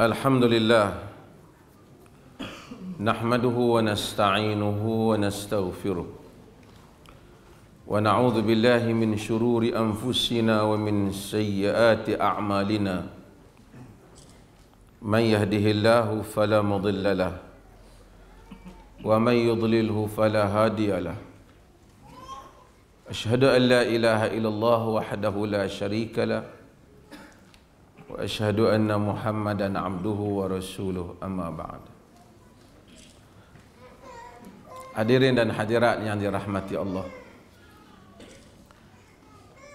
الحمد لله نحمده ونستعينه ونستغفره ونعوذ بالله من شرور انفسنا ومن سيئات اعمالنا من يهده الله فلا مضل له ومن يضلله فلا هادي له اشهد ان لا اله الا الله وحده لا شريك له واشهد ان محمدا عبده ورسوله اما بعد Hadirin dan hadirat yang dirahmati Allah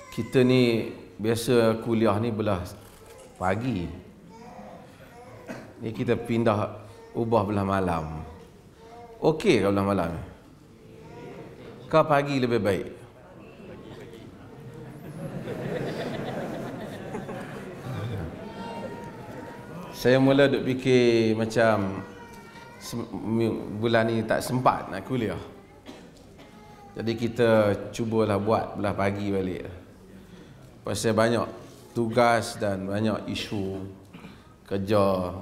Kita ni biasa kuliah ni belah pagi Ni kita pindah ubah belah malam Okey ke belah malam ni? Ke pagi lebih baik? saya mula duk fikir macam bulan ni tak sempat nak kuliah. Jadi kita cubalah buat belah pagi balik. Pasal banyak tugas dan banyak isu kerja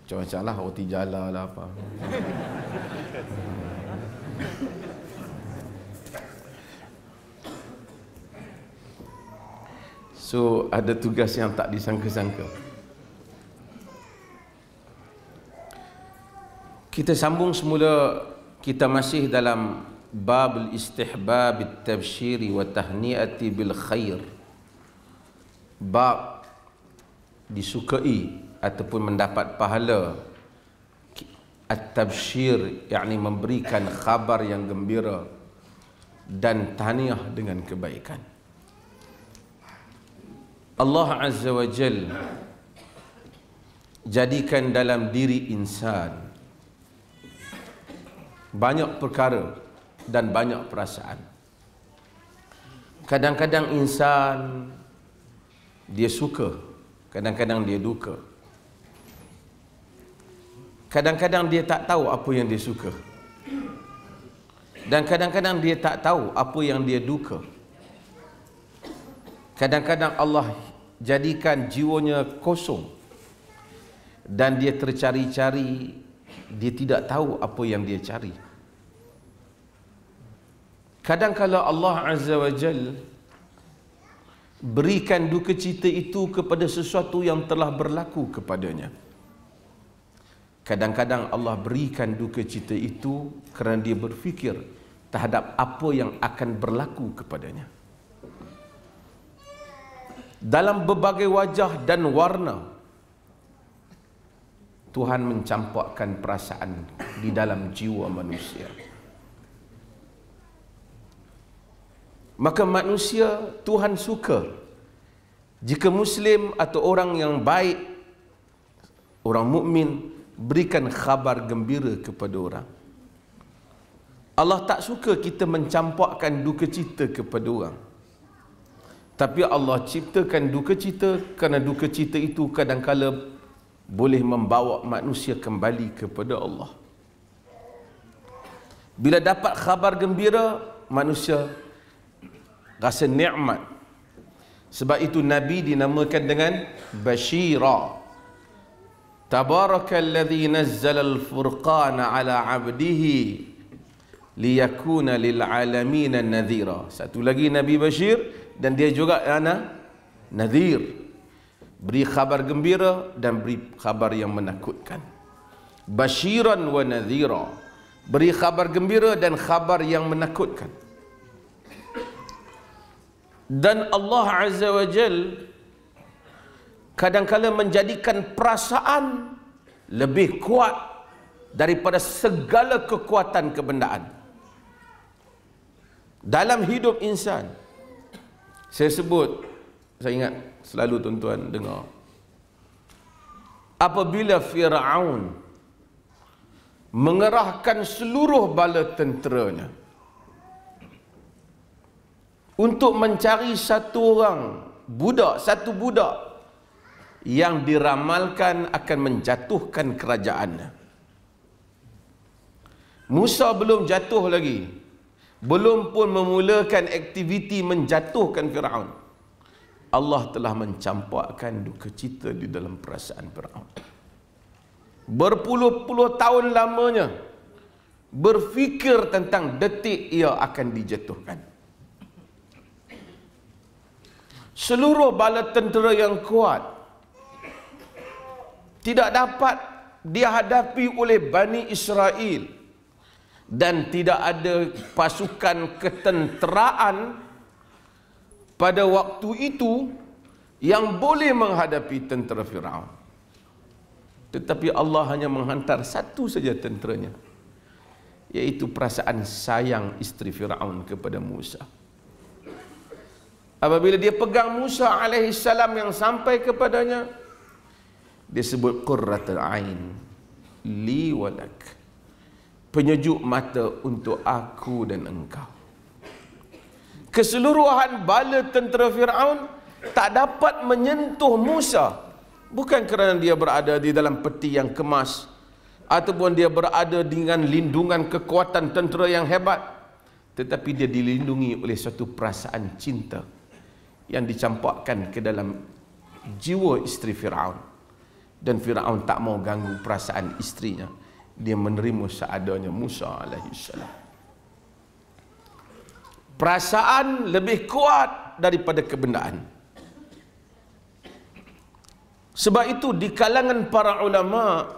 macam-macam lah, roti jala lah apa. So ada tugas yang tak disangka-sangka. Kita sambung semula kita masih dalam bab istihbab at-tabshir wa tahniati bil khair. Bab disukai ataupun mendapat pahala at-tabshir yakni memberikan khabar yang gembira dan tahniah dengan kebaikan. Allah Azza wa Jalla jadikan dalam diri insan banyak perkara dan banyak perasaan. Kadang-kadang insan dia suka, kadang-kadang dia duka. Kadang-kadang dia tak tahu apa yang dia suka. Dan kadang-kadang dia tak tahu apa yang dia duka. Kadang-kadang Allah jadikan jiwanya kosong dan dia tercari-cari dia tidak tahu apa yang dia cari kadang kala Allah Azza wa Jal berikan duka cita itu kepada sesuatu yang telah berlaku kepadanya kadang-kadang Allah berikan duka cita itu kerana dia berfikir terhadap apa yang akan berlaku kepadanya dalam berbagai wajah dan warna Tuhan mencampakkan perasaan di dalam jiwa manusia. Maka manusia Tuhan suka jika muslim atau orang yang baik orang mukmin berikan khabar gembira kepada orang. Allah tak suka kita mencampakkan duka cita kepada orang. Tapi Allah ciptakan duka cita kerana duka cita itu kadangkala boleh membawa manusia kembali kepada Allah. Bila dapat khabar gembira, manusia rasa nikmat sebab itu nabi dinamakan dengan bashira tabarakallazi nazzalal furqana ala abdihi liyakuna lil alamin nadhira satu lagi nabi bashir dan dia juga ana nadhir beri khabar gembira dan beri khabar yang menakutkan bashiran wa nadhira beri khabar gembira dan khabar yang menakutkan dan Allah Azza wa Jal kadangkala menjadikan perasaan lebih kuat daripada segala kekuatan kebendaan dalam hidup insan saya sebut saya ingat selalu tuan-tuan dengar apabila Fir'aun mengerahkan seluruh bala tenteranya untuk mencari satu orang budak, satu budak yang diramalkan akan menjatuhkan kerajaannya. Musa belum jatuh lagi. Belum pun memulakan aktiviti menjatuhkan Firaun. Allah telah mencampakkan duka cita di dalam perasaan Firaun. Berpuluh-puluh tahun lamanya berfikir tentang detik ia akan dijatuhkan. seluruh bala tentera yang kuat tidak dapat dihadapi oleh Bani Israel dan tidak ada pasukan ketenteraan pada waktu itu yang boleh menghadapi tentera Firaun tetapi Allah hanya menghantar satu saja tenteranya yaitu perasaan sayang isteri Firaun kepada Musa Apabila dia pegang Musa alaihi salam yang sampai kepadanya dia sebut qurratul ain li walak. Penyejuk mata untuk aku dan engkau. Keseluruhan bala tentera Firaun tak dapat menyentuh Musa bukan kerana dia berada di dalam peti yang kemas ataupun dia berada dengan lindungan kekuatan tentera yang hebat tetapi dia dilindungi oleh satu perasaan cinta yang dicampakkan ke dalam jiwa isteri Firaun. Dan Firaun tak mau ganggu perasaan istrinya. Dia menerima seadanya Musa alaihi salam. Perasaan lebih kuat daripada kebenaran. Sebab itu di kalangan para ulama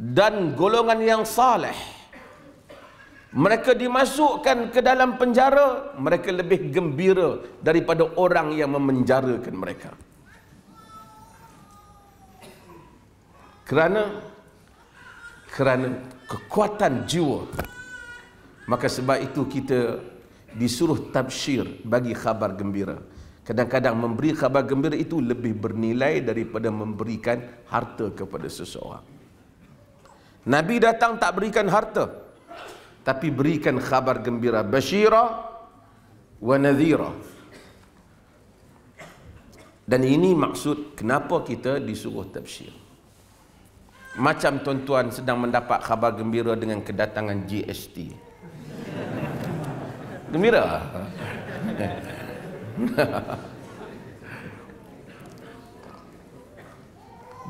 dan golongan yang saleh mereka dimasukkan ke dalam penjara mereka lebih gembira daripada orang yang memenjarakan mereka kerana kerana kekuatan jiwa maka sebab itu kita disuruh tafsir bagi khabar gembira kadang-kadang memberi khabar gembira itu lebih bernilai daripada memberikan harta kepada seseorang nabi datang tak berikan harta tapi berikan khabar gembira basyira wa nadhira dan ini maksud kenapa kita disuruh tafsir macam tuan-tuan sedang mendapat khabar gembira dengan kedatangan GST gembira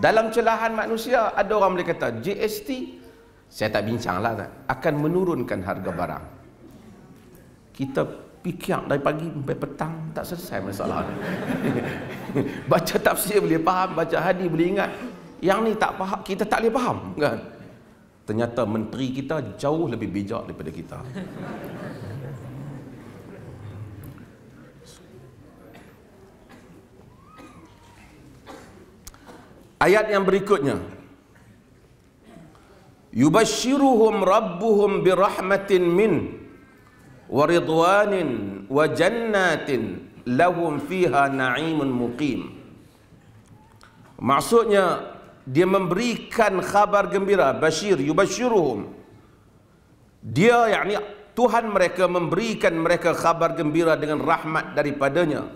dalam celahan manusia ada orang boleh kata GST saya tak bincang lah akan menurunkan harga barang kita fikir dari pagi sampai petang tak selesai masalah baca tafsir boleh faham baca hadis boleh ingat yang ni tak faham kita tak boleh faham kan ternyata menteri kita jauh lebih bijak daripada kita ayat yang berikutnya Yubashiruhum rabbuhum birahmatin min waridwanin wa jannatin lahum fiha na'imun muqim maksudnya dia memberikan khabar gembira bashir yubashiruhum. dia yakni Tuhan mereka memberikan mereka khabar gembira dengan rahmat daripadanya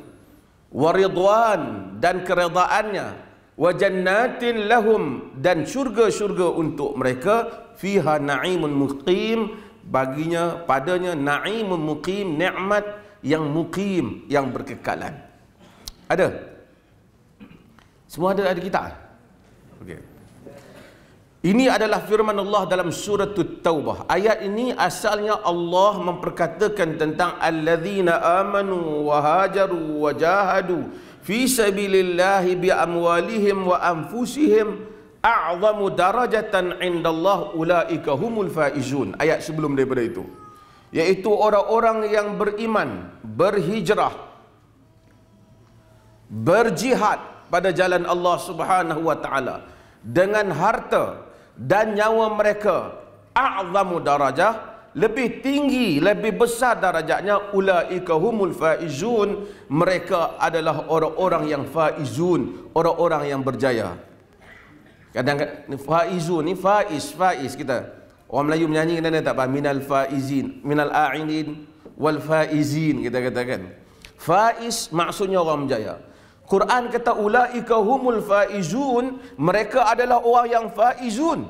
waridwan dan keredaannya wa jannatin lahum dan syurga-syurga untuk mereka fiha na'imun muqim baginya padanya na'imun muqim nikmat yang muqim yang berkekalan ada semua ada ada kita okey ini adalah firman Allah dalam surah At-Taubah. Ayat ini asalnya Allah memperkatakan tentang alladzina amanu wa hajaru wa jahadu fi sabilillahi bi amwalihim wa anfusihim a'zamu darajatan indallah ulaika humul faizun ayat sebelum daripada itu yaitu orang-orang yang beriman berhijrah berjihad pada jalan Allah Subhanahu wa taala dengan harta dan nyawa mereka a'zamu darajah lebih tinggi lebih besar darajatnya ulaika humul faizun mereka adalah orang-orang yang faizun orang-orang yang berjaya kadang kadang faizun ni faiz faiz kita orang Melayu menyanyi kan tak faham minal faizin minal a'inin wal faizin kita katakan faiz maksudnya orang berjaya Quran kata ulaika humul faizun mereka adalah orang yang faizun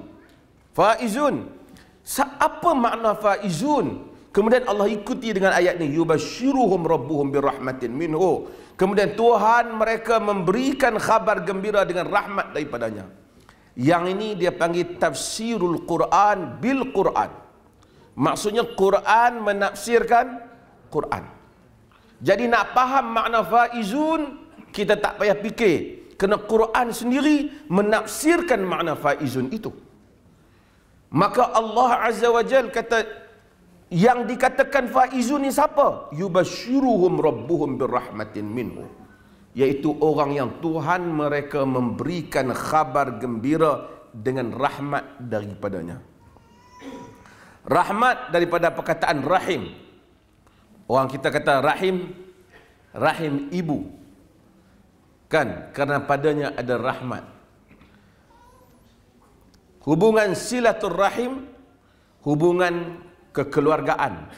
faizun apa makna faizun kemudian Allah ikuti dengan ayat ini yubashiruhum rabbuhum birahmatin minhu kemudian Tuhan mereka memberikan khabar gembira dengan rahmat daripadanya yang ini dia panggil tafsirul Quran bil Quran maksudnya Quran menafsirkan Quran jadi nak faham makna faizun kita tak payah fikir Kena Quran sendiri menafsirkan makna faizun itu. Maka Allah Azza wa Jal kata yang dikatakan faizun ni siapa? Yubashiruhum rabbuhum birrahmatin minhu. Yaitu orang yang Tuhan mereka memberikan khabar gembira dengan rahmat daripadanya. Rahmat daripada perkataan rahim. Orang kita kata rahim, rahim ibu. Kan? Karena padanya ada rahmat hubungan silaturrahim hubungan kekeluargaan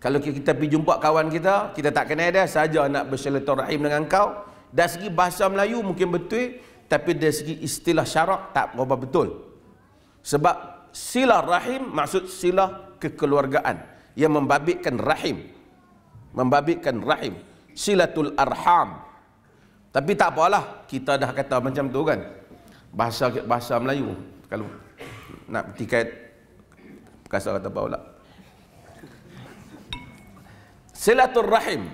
kalau kita pergi jumpa kawan kita kita tak kenal dia saja nak bersilaturrahim dengan kau dari segi bahasa Melayu mungkin betul tapi dari segi istilah syarak tak berapa betul sebab silah rahim maksud silah kekeluargaan yang membabitkan rahim membabitkan rahim silatul arham tapi tak apalah kita dah kata macam tu kan bahasa bahasa Melayu kalau nak tiket kasar kata baulah silatul rahim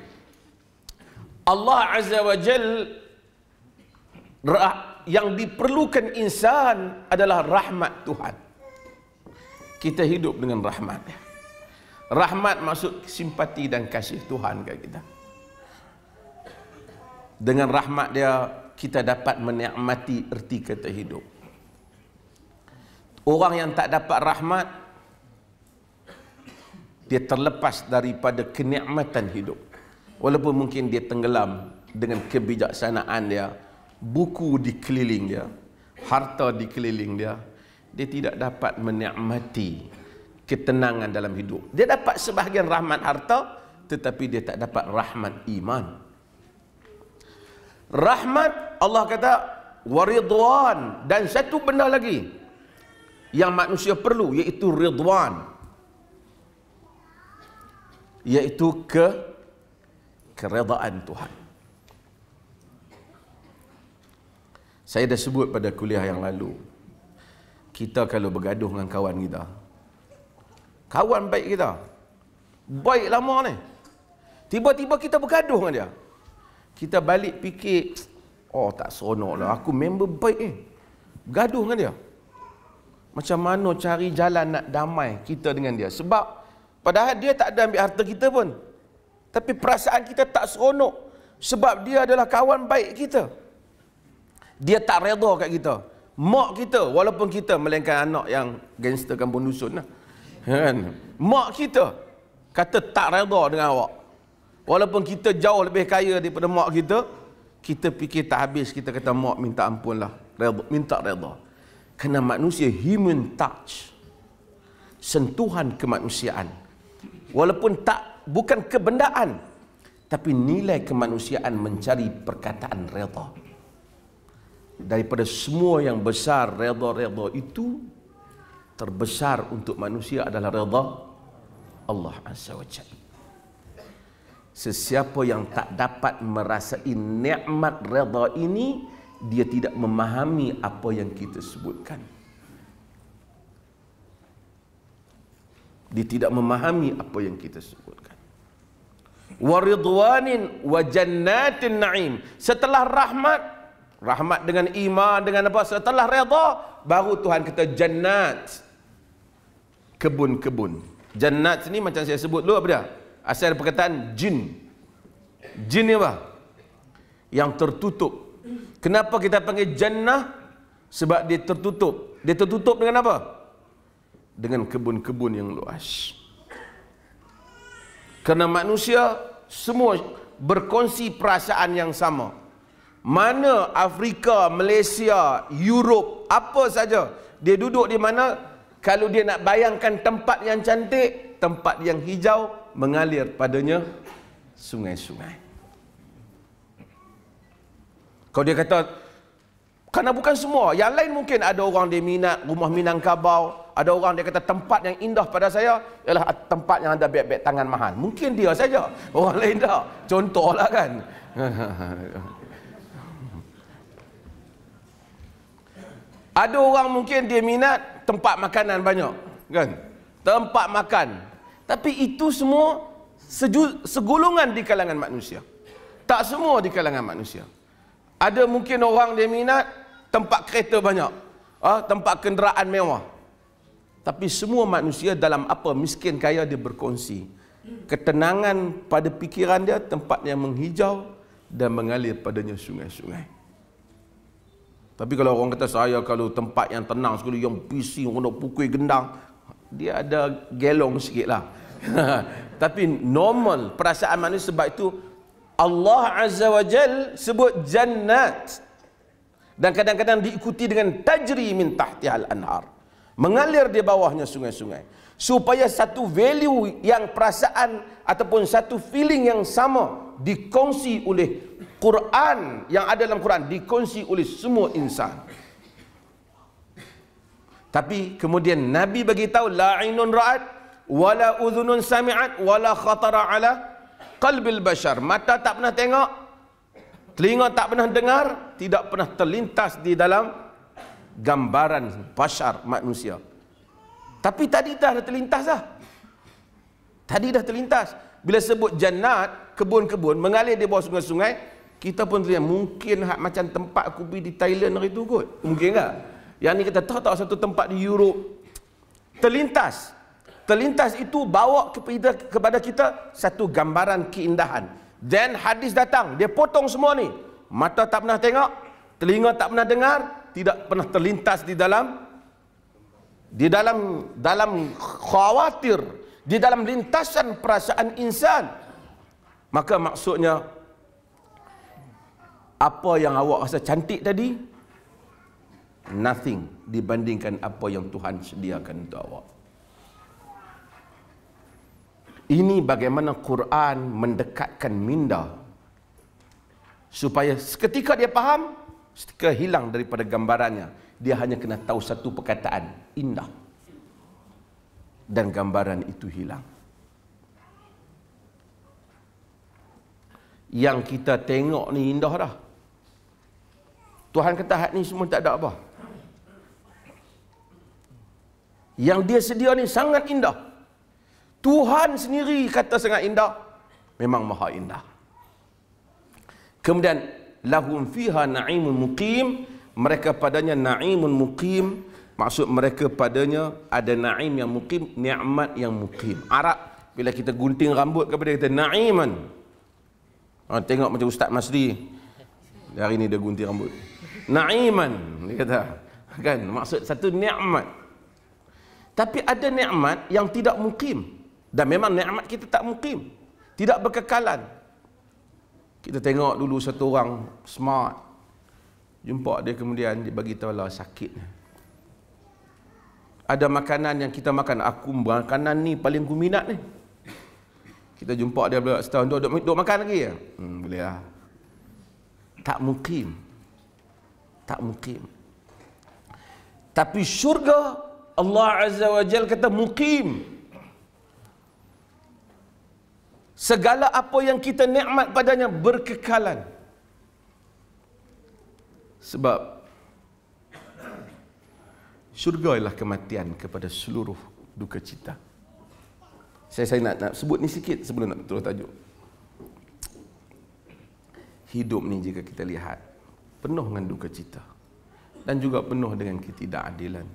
Allah azza wa jal yang diperlukan insan adalah rahmat Tuhan kita hidup dengan rahmat rahmat maksud simpati dan kasih Tuhan ke kita dengan rahmat dia kita dapat menikmati erti kata hidup Orang yang tak dapat rahmat Dia terlepas daripada kenikmatan hidup Walaupun mungkin dia tenggelam Dengan kebijaksanaan dia Buku dikeliling dia Harta dikeliling dia Dia tidak dapat menikmati Ketenangan dalam hidup Dia dapat sebahagian rahmat harta Tetapi dia tak dapat rahmat iman Rahmat Allah kata Waridwan Dan satu benda lagi yang manusia perlu iaitu ridwan iaitu ke keredaan Tuhan saya dah sebut pada kuliah yang lalu kita kalau bergaduh dengan kawan kita kawan baik kita baik lama ni tiba-tiba kita bergaduh dengan dia kita balik fikir oh tak seronok lah aku member baik ni eh. bergaduh dengan dia macam mana cari jalan nak damai kita dengan dia. Sebab padahal dia tak ada ambil harta kita pun. Tapi perasaan kita tak seronok. Sebab dia adalah kawan baik kita. Dia tak reda kat kita. Mak kita, walaupun kita melainkan anak yang gangster kampung dusun lah. Ya kan? Mak kita kata tak reda dengan awak. Walaupun kita jauh lebih kaya daripada mak kita, kita fikir tak habis kita kata mak minta ampun lah. minta reda. Kerana manusia human touch. Sentuhan kemanusiaan. Walaupun tak bukan kebendaan. Tapi nilai kemanusiaan mencari perkataan redha. Daripada semua yang besar redha-redha itu. Terbesar untuk manusia adalah redha. Allah Azza wa Jalla. Sesiapa yang tak dapat merasai nikmat redha ini, dia tidak memahami apa yang kita sebutkan. Dia tidak memahami apa yang kita sebutkan. Waridwanin wa jannatin na'im. Setelah rahmat, rahmat dengan iman, dengan apa? Setelah redha, baru Tuhan kata jannat. Kebun-kebun. Jannat ni macam saya sebut dulu apa dia? Asal perkataan jin. Jin ni apa? Yang tertutup Kenapa kita panggil jannah? Sebab dia tertutup. Dia tertutup dengan apa? Dengan kebun-kebun yang luas. Kerana manusia semua berkongsi perasaan yang sama. Mana Afrika, Malaysia, Europe, apa saja. Dia duduk di mana, kalau dia nak bayangkan tempat yang cantik, tempat yang hijau, mengalir padanya sungai-sungai. Kalau dia kata, karena bukan semua. Yang lain mungkin ada orang dia minat rumah minang kabau, Ada orang dia kata tempat yang indah pada saya ialah tempat yang ada beg-beg tangan mahal. Mungkin dia saja. Orang lain tak. Contohlah kan. ada orang mungkin dia minat tempat makanan banyak. Kan? Tempat makan. Tapi itu semua segulungan di kalangan manusia. Tak semua di kalangan manusia. Ada mungkin orang dia minat tempat kereta banyak. ha? tempat kenderaan mewah. Tapi semua manusia dalam apa miskin kaya dia berkongsi. Ketenangan pada fikiran dia tempat yang menghijau dan mengalir padanya sungai-sungai. Tapi kalau orang kata saya kalau tempat yang tenang sekali yang pisi orang nak pukul gendang dia ada gelong lah. Tapi normal perasaan manusia sebab itu Allah Azza wa Jal sebut jannat dan kadang-kadang diikuti dengan tajri min tahtihal anhar mengalir di bawahnya sungai-sungai supaya satu value yang perasaan ataupun satu feeling yang sama dikongsi oleh Quran yang ada dalam Quran dikongsi oleh semua insan tapi kemudian Nabi bagi tahu la ainun ra'at wala udhunun sami'at wala khatara ala qalbil bashar mata tak pernah tengok telinga tak pernah dengar tidak pernah terlintas di dalam gambaran bashar manusia tapi tadi dah terlintas dah tadi dah terlintas bila sebut jannat kebun-kebun mengalir di bawah sungai-sungai kita pun terlihat mungkin hak macam tempat aku pergi di Thailand hari tu kot mungkin tak yang ni kita tahu tak satu tempat di Europe terlintas terlintas itu bawa kepada kita satu gambaran keindahan then hadis datang dia potong semua ni mata tak pernah tengok telinga tak pernah dengar tidak pernah terlintas di dalam di dalam dalam khawatir di dalam lintasan perasaan insan maka maksudnya apa yang awak rasa cantik tadi nothing dibandingkan apa yang Tuhan sediakan untuk awak ini bagaimana Quran mendekatkan minda supaya seketika dia faham, seketika hilang daripada gambarannya. Dia hanya kena tahu satu perkataan, indah. Dan gambaran itu hilang. Yang kita tengok ni indah dah. Tuhan kata hat ni semua tak ada apa. Yang dia sedia ni sangat indah. Tuhan sendiri kata sangat indah. Memang maha indah. Kemudian, lahum fiha na'imun muqim. Mereka padanya na'imun muqim. Maksud mereka padanya ada na'im yang muqim, ni'mat yang muqim. Arab, bila kita gunting rambut kepada kita, na'iman. Ha, tengok macam Ustaz Masri. Hari ni dia gunting rambut. Na'iman, dia kata. Kan? Maksud satu ni'mat. Tapi ada ni'mat yang tidak mukim. Dan memang nikmat kita tak mukim. Tidak berkekalan. Kita tengok dulu satu orang smart. Jumpa dia kemudian dia bagi tahu lah sakitnya. Ada makanan yang kita makan. Aku makanan ni paling ku minat ni. Kita jumpa dia pula setahun. tu, duk, makan lagi ya? Hmm, boleh lah. Tak mukim. Tak mukim. Tapi syurga Allah Azza wa Jal kata Mukim. Segala apa yang kita nikmat padanya berkekalan. Sebab syurga ialah kematian kepada seluruh duka cita. Saya saya nak, nak sebut ni sikit sebelum nak terus tajuk. Hidup ni jika kita lihat penuh dengan duka cita dan juga penuh dengan ketidakadilan.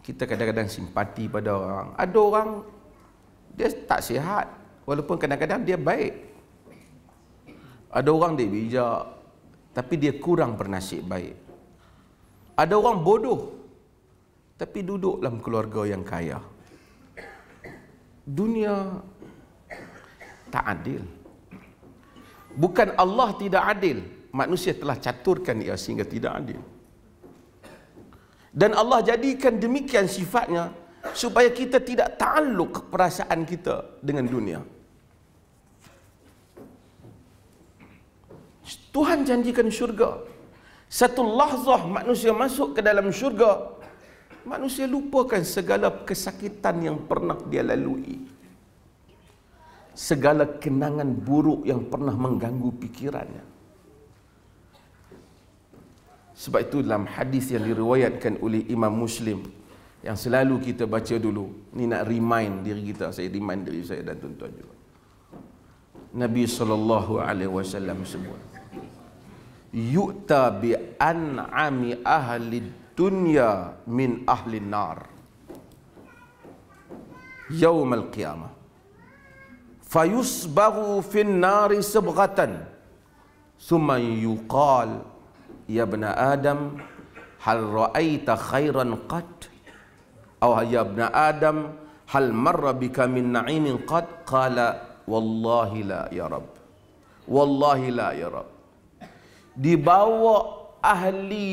Kita kadang-kadang simpati pada orang. Ada orang dia tak sihat walaupun kadang-kadang dia baik ada orang dia bijak tapi dia kurang bernasib baik ada orang bodoh tapi duduk dalam keluarga yang kaya dunia tak adil bukan Allah tidak adil manusia telah caturkan ia sehingga tidak adil dan Allah jadikan demikian sifatnya supaya kita tidak taluk perasaan kita dengan dunia. Tuhan janjikan syurga. Satu lahzah manusia masuk ke dalam syurga, manusia lupakan segala kesakitan yang pernah dia lalui. Segala kenangan buruk yang pernah mengganggu pikirannya. Sebab itu dalam hadis yang diriwayatkan oleh Imam Muslim, yang selalu kita baca dulu. ni nak remind diri kita, saya remind diri saya dan tuan-tuan juga. Nabi sallallahu alaihi wasallam sebut. Yu'ta bi an'ami ahli dunya min ahli nar. Yaum al-qiyamah. Fayusbahu fin nari sebghatan. Summa yuqal ya ibn Adam hal ra'aita khairan qat aw ya ibn adam hal marra bika min na'imin qad qala wallahi la ya rab wallahi la ya rab dibawa ahli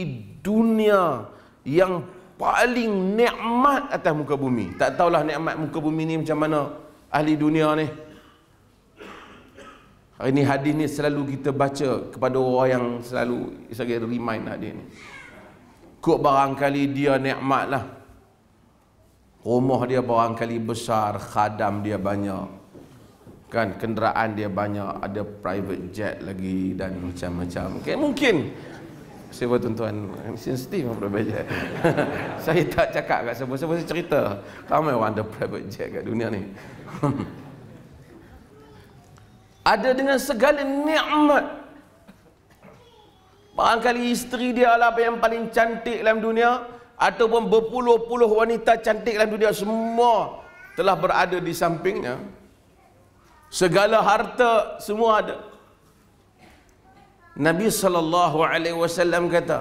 dunia yang paling nikmat atas muka bumi tak tahulah nikmat muka bumi ni macam mana ahli dunia ni Hari ini hadis ni selalu kita baca kepada orang yang selalu sebagai remind hadis ni. Kok barangkali dia nikmat lah. Rumah dia kali besar, khadam dia banyak. Kan kenderaan dia banyak, ada private jet lagi dan macam-macam. Okay, mungkin sebab tuan-tuan sensitif apa saja. saya tak cakap kat siapa-siapa cerita. Ramai orang ada private jet kat dunia ni. ada dengan segala nikmat. Barangkali isteri dia lah yang paling cantik dalam dunia ataupun berpuluh-puluh wanita cantik dalam dunia semua telah berada di sampingnya segala harta semua ada Nabi sallallahu alaihi wasallam kata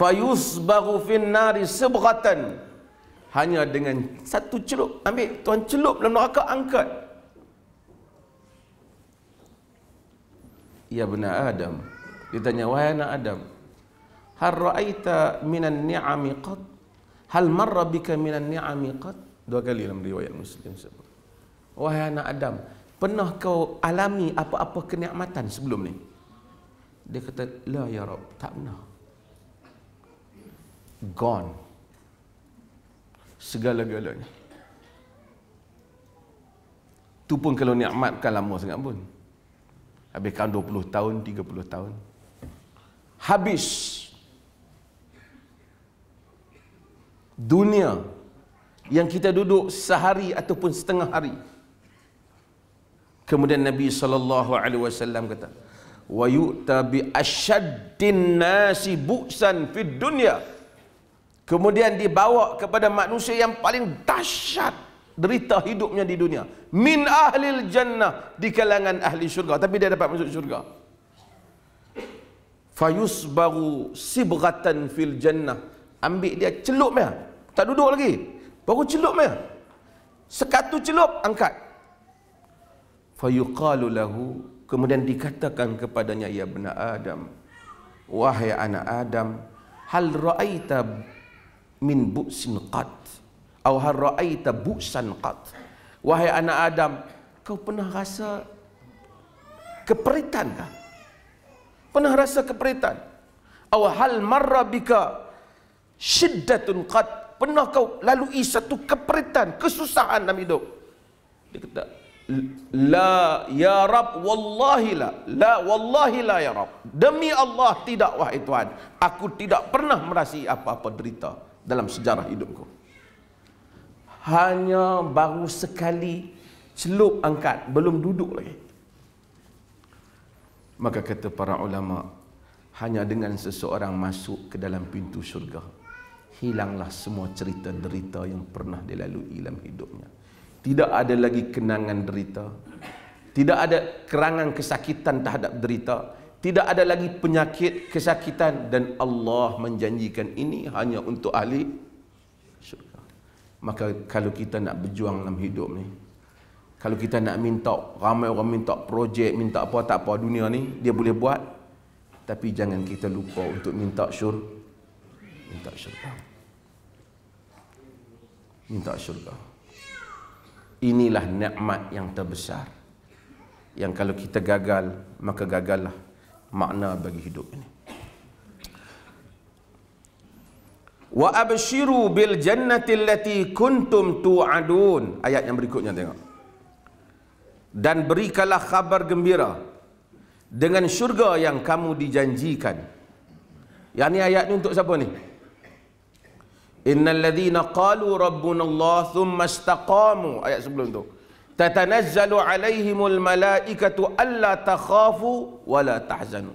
fayusbaghu fin nari sibghatan hanya dengan satu celup ambil tuan celup dalam neraka angkat ya benar adam Ditanya tanya wahai anak adam Hal ra'aita minan ni'ami qad? Hal marra bika minan ni'ami qad? Dua kali dalam riwayat Muslim sebut. Wahai anak Adam, pernah kau alami apa-apa kenikmatan sebelum ni? Dia kata, "La ya Rabb, tak pernah." Gone. Segala-galanya. Tu pun kalau nikmat kan lama sangat pun. Habiskan 20 tahun, 30 tahun. Habis. dunia yang kita duduk sehari ataupun setengah hari kemudian nabi sallallahu alaihi wasallam kata wa yu'ta bi ashaddin nasi bu'san fid dunya kemudian dibawa kepada manusia yang paling dahsyat derita hidupnya di dunia min ahlil jannah di kalangan ahli syurga tapi dia dapat masuk syurga fayusbaru sibghatan fil jannah ambil dia celup dia tak duduk lagi baru celup dia sekatu celup angkat fayuqalu lahu kemudian dikatakan kepadanya ya bena adam wahai anak adam hal raaita min bu'sin qat atau hal raaita bu'san qat wahai anak adam kau pernah rasa keperitan tak? pernah rasa keperitan atau hal marra bika syiddatun qad pernah kau lalui satu keperitan kesusahan dalam hidup dia kata la ya rab wallahi la la wallahi la ya rab demi Allah tidak wahai tuhan aku tidak pernah merasai apa-apa derita dalam sejarah hidupku hanya baru sekali celup angkat belum duduk lagi maka kata para ulama hanya dengan seseorang masuk ke dalam pintu syurga hilanglah semua cerita derita yang pernah dilalui dalam hidupnya. Tidak ada lagi kenangan derita. Tidak ada kerangan kesakitan terhadap derita. Tidak ada lagi penyakit kesakitan dan Allah menjanjikan ini hanya untuk ahli syurga. Maka kalau kita nak berjuang dalam hidup ni, kalau kita nak minta ramai orang minta projek, minta apa tak apa dunia ni dia boleh buat. Tapi jangan kita lupa untuk minta syurga minta syurga minta syurga inilah nikmat yang terbesar yang kalau kita gagal maka gagallah makna bagi hidup ini wa abshiru bil jannati allati kuntum tu'adun ayat yang berikutnya tengok dan berikanlah khabar gembira dengan syurga yang kamu dijanjikan yang ni ayat ni untuk siapa ni Innal ladhina qalu rabbuna Allah thumma istaqamu ayat sebelum tu. Tatanazzalu alaihimul malaikatu alla takhafu wa la tahzanu.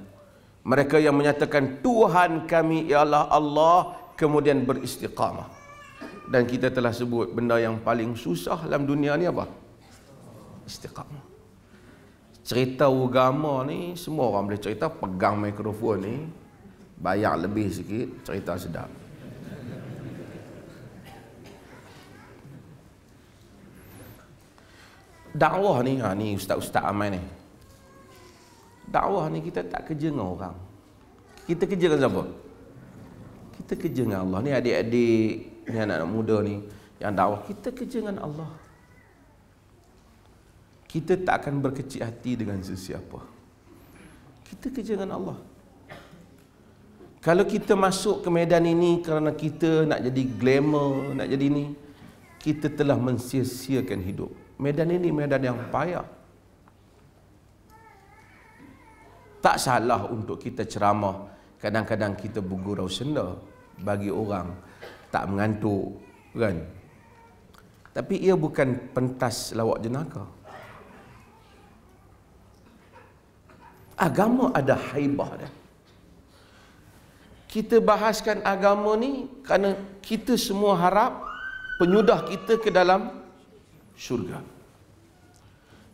Mereka yang menyatakan Tuhan kami ialah ya Allah kemudian beristiqamah. Dan kita telah sebut benda yang paling susah dalam dunia ni apa? Istiqamah. Cerita agama ni semua orang boleh cerita pegang mikrofon ni bayar lebih sikit cerita sedap. dakwah ni ha ni ustaz-ustaz amai ni dakwah ni kita tak kerja dengan orang kita kerja dengan siapa kita kerja dengan Allah ni adik-adik ni anak-anak muda ni yang dakwah kita kerja dengan Allah kita tak akan berkecil hati dengan sesiapa kita kerja dengan Allah kalau kita masuk ke medan ini kerana kita nak jadi glamour, nak jadi ni, kita telah mensia hidup. Medan ini medan yang payah. Tak salah untuk kita ceramah. Kadang-kadang kita bergurau senda bagi orang tak mengantuk kan. Tapi ia bukan pentas lawak jenaka. Agama ada haibah dia. Kita bahaskan agama ni kerana kita semua harap penyudah kita ke dalam syurga.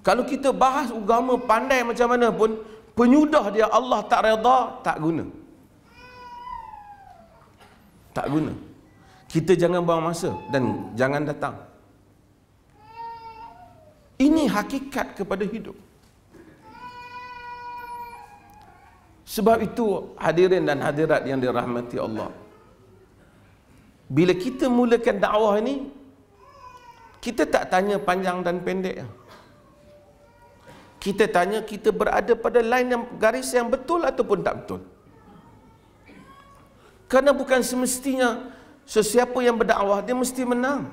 Kalau kita bahas agama pandai macam mana pun, penyudah dia Allah tak reda, tak guna. Tak guna. Kita jangan buang masa dan jangan datang. Ini hakikat kepada hidup. Sebab itu hadirin dan hadirat yang dirahmati Allah. Bila kita mulakan dakwah ini, kita tak tanya panjang dan pendek. Kita tanya kita berada pada line yang garis yang betul ataupun tak betul. Karena bukan semestinya sesiapa yang berdakwah dia mesti menang.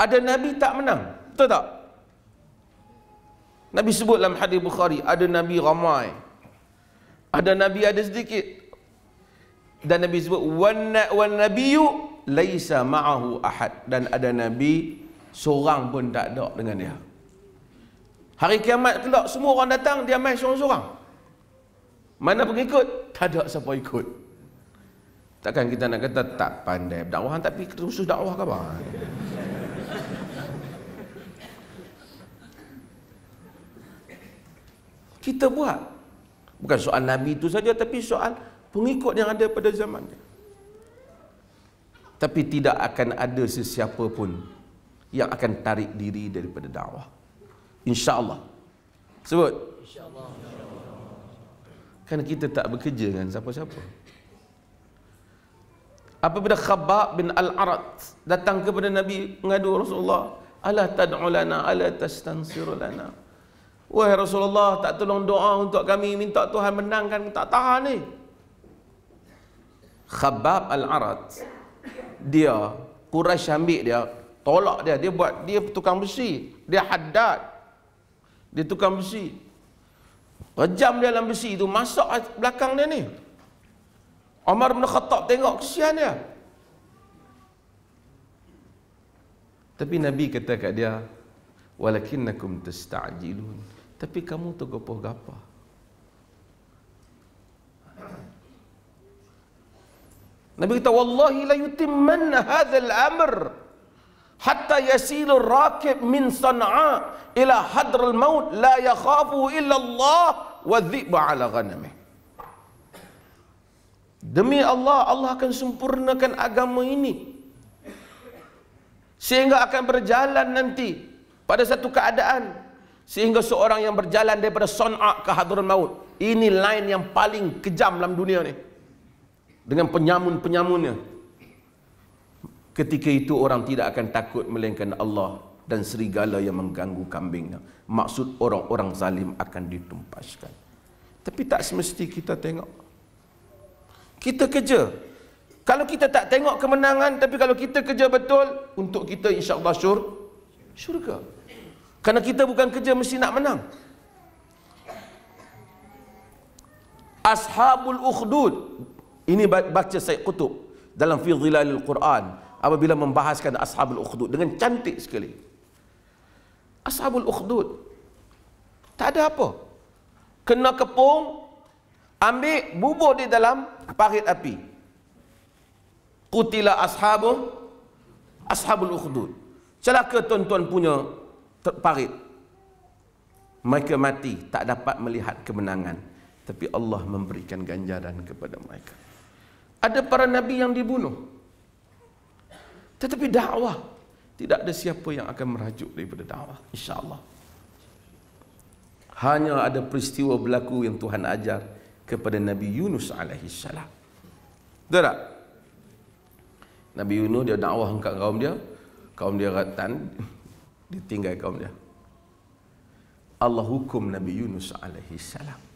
Ada nabi tak menang, betul tak? Nabi sebut dalam hadis Bukhari, ada nabi ramai. Ada nabi ada sedikit. Dan Nabi sebut wan wan nabiyyu laisa ma'ahu ahad dan ada nabi seorang pun tak ada dengan dia. Hari kiamat kelak semua orang datang dia mai seorang-seorang. Mana pengikut? Tak ada siapa ikut. Takkan kita nak kata tak pandai berdakwah tapi khusus dakwah ke apa? kita buat. Bukan soal Nabi itu saja tapi soal pengikut yang ada pada zamannya tapi tidak akan ada sesiapa pun yang akan tarik diri daripada dakwah. InsyaAllah. Sebut. InsyaAllah. Kan kita tak bekerja dengan siapa-siapa. Apabila Khabab bin Al-Arad datang kepada Nabi mengadu Rasulullah. Alah tadulana, lana, alah tastansiru lana. Wahai Rasulullah, tak tolong doa untuk kami, minta Tuhan menangkan, tak tahan ni. Khabab Al-Arad dia Quraisy ambil dia tolak dia dia buat dia tukang besi dia haddad dia tukang besi rejam dia dalam besi itu masuk belakang dia ni Omar bin Khattab tengok kesian dia tapi nabi kata kat dia walakinnakum tasta'jilun tapi kamu tergopoh-gapoh Nabi kata wallahi la yutimman hadzal amr hatta yasilu raqib min san'a ila hadral maut la yakhafu illa Allah wa dhibu ala ghanami Demi Allah Allah akan sempurnakan agama ini sehingga akan berjalan nanti pada satu keadaan sehingga seorang yang berjalan daripada son'a ke hadrul maut ini line yang paling kejam dalam dunia ni dengan penyamun-penyamunnya ketika itu orang tidak akan takut melainkan Allah dan serigala yang mengganggu kambingnya maksud orang-orang zalim akan ditumpaskan tapi tak semesti kita tengok kita kerja kalau kita tak tengok kemenangan tapi kalau kita kerja betul untuk kita insya-Allah syur syurga Karena kita bukan kerja mesti nak menang ashabul ukhdud ini baca saya kutub dalam fi Al Quran apabila membahaskan ashabul ukhdud dengan cantik sekali. Ashabul ukhdud tak ada apa. Kena kepung ambil bubur di dalam parit api. Kutila ashabu ashabul ukhdud. Celaka tuan-tuan punya parit. Mereka mati tak dapat melihat kemenangan tapi Allah memberikan ganjaran kepada mereka. Ada para nabi yang dibunuh. Tetapi dakwah tidak ada siapa yang akan merajuk daripada dakwah, insya-Allah. Hanya ada peristiwa berlaku yang Tuhan ajar kepada Nabi Yunus alaihi salam. Betul tak? Nabi Yunus dia dakwah dekat kaum dia, kaum dia ratan ditinggal kaum dia. Allah hukum Nabi Yunus alaihi salam.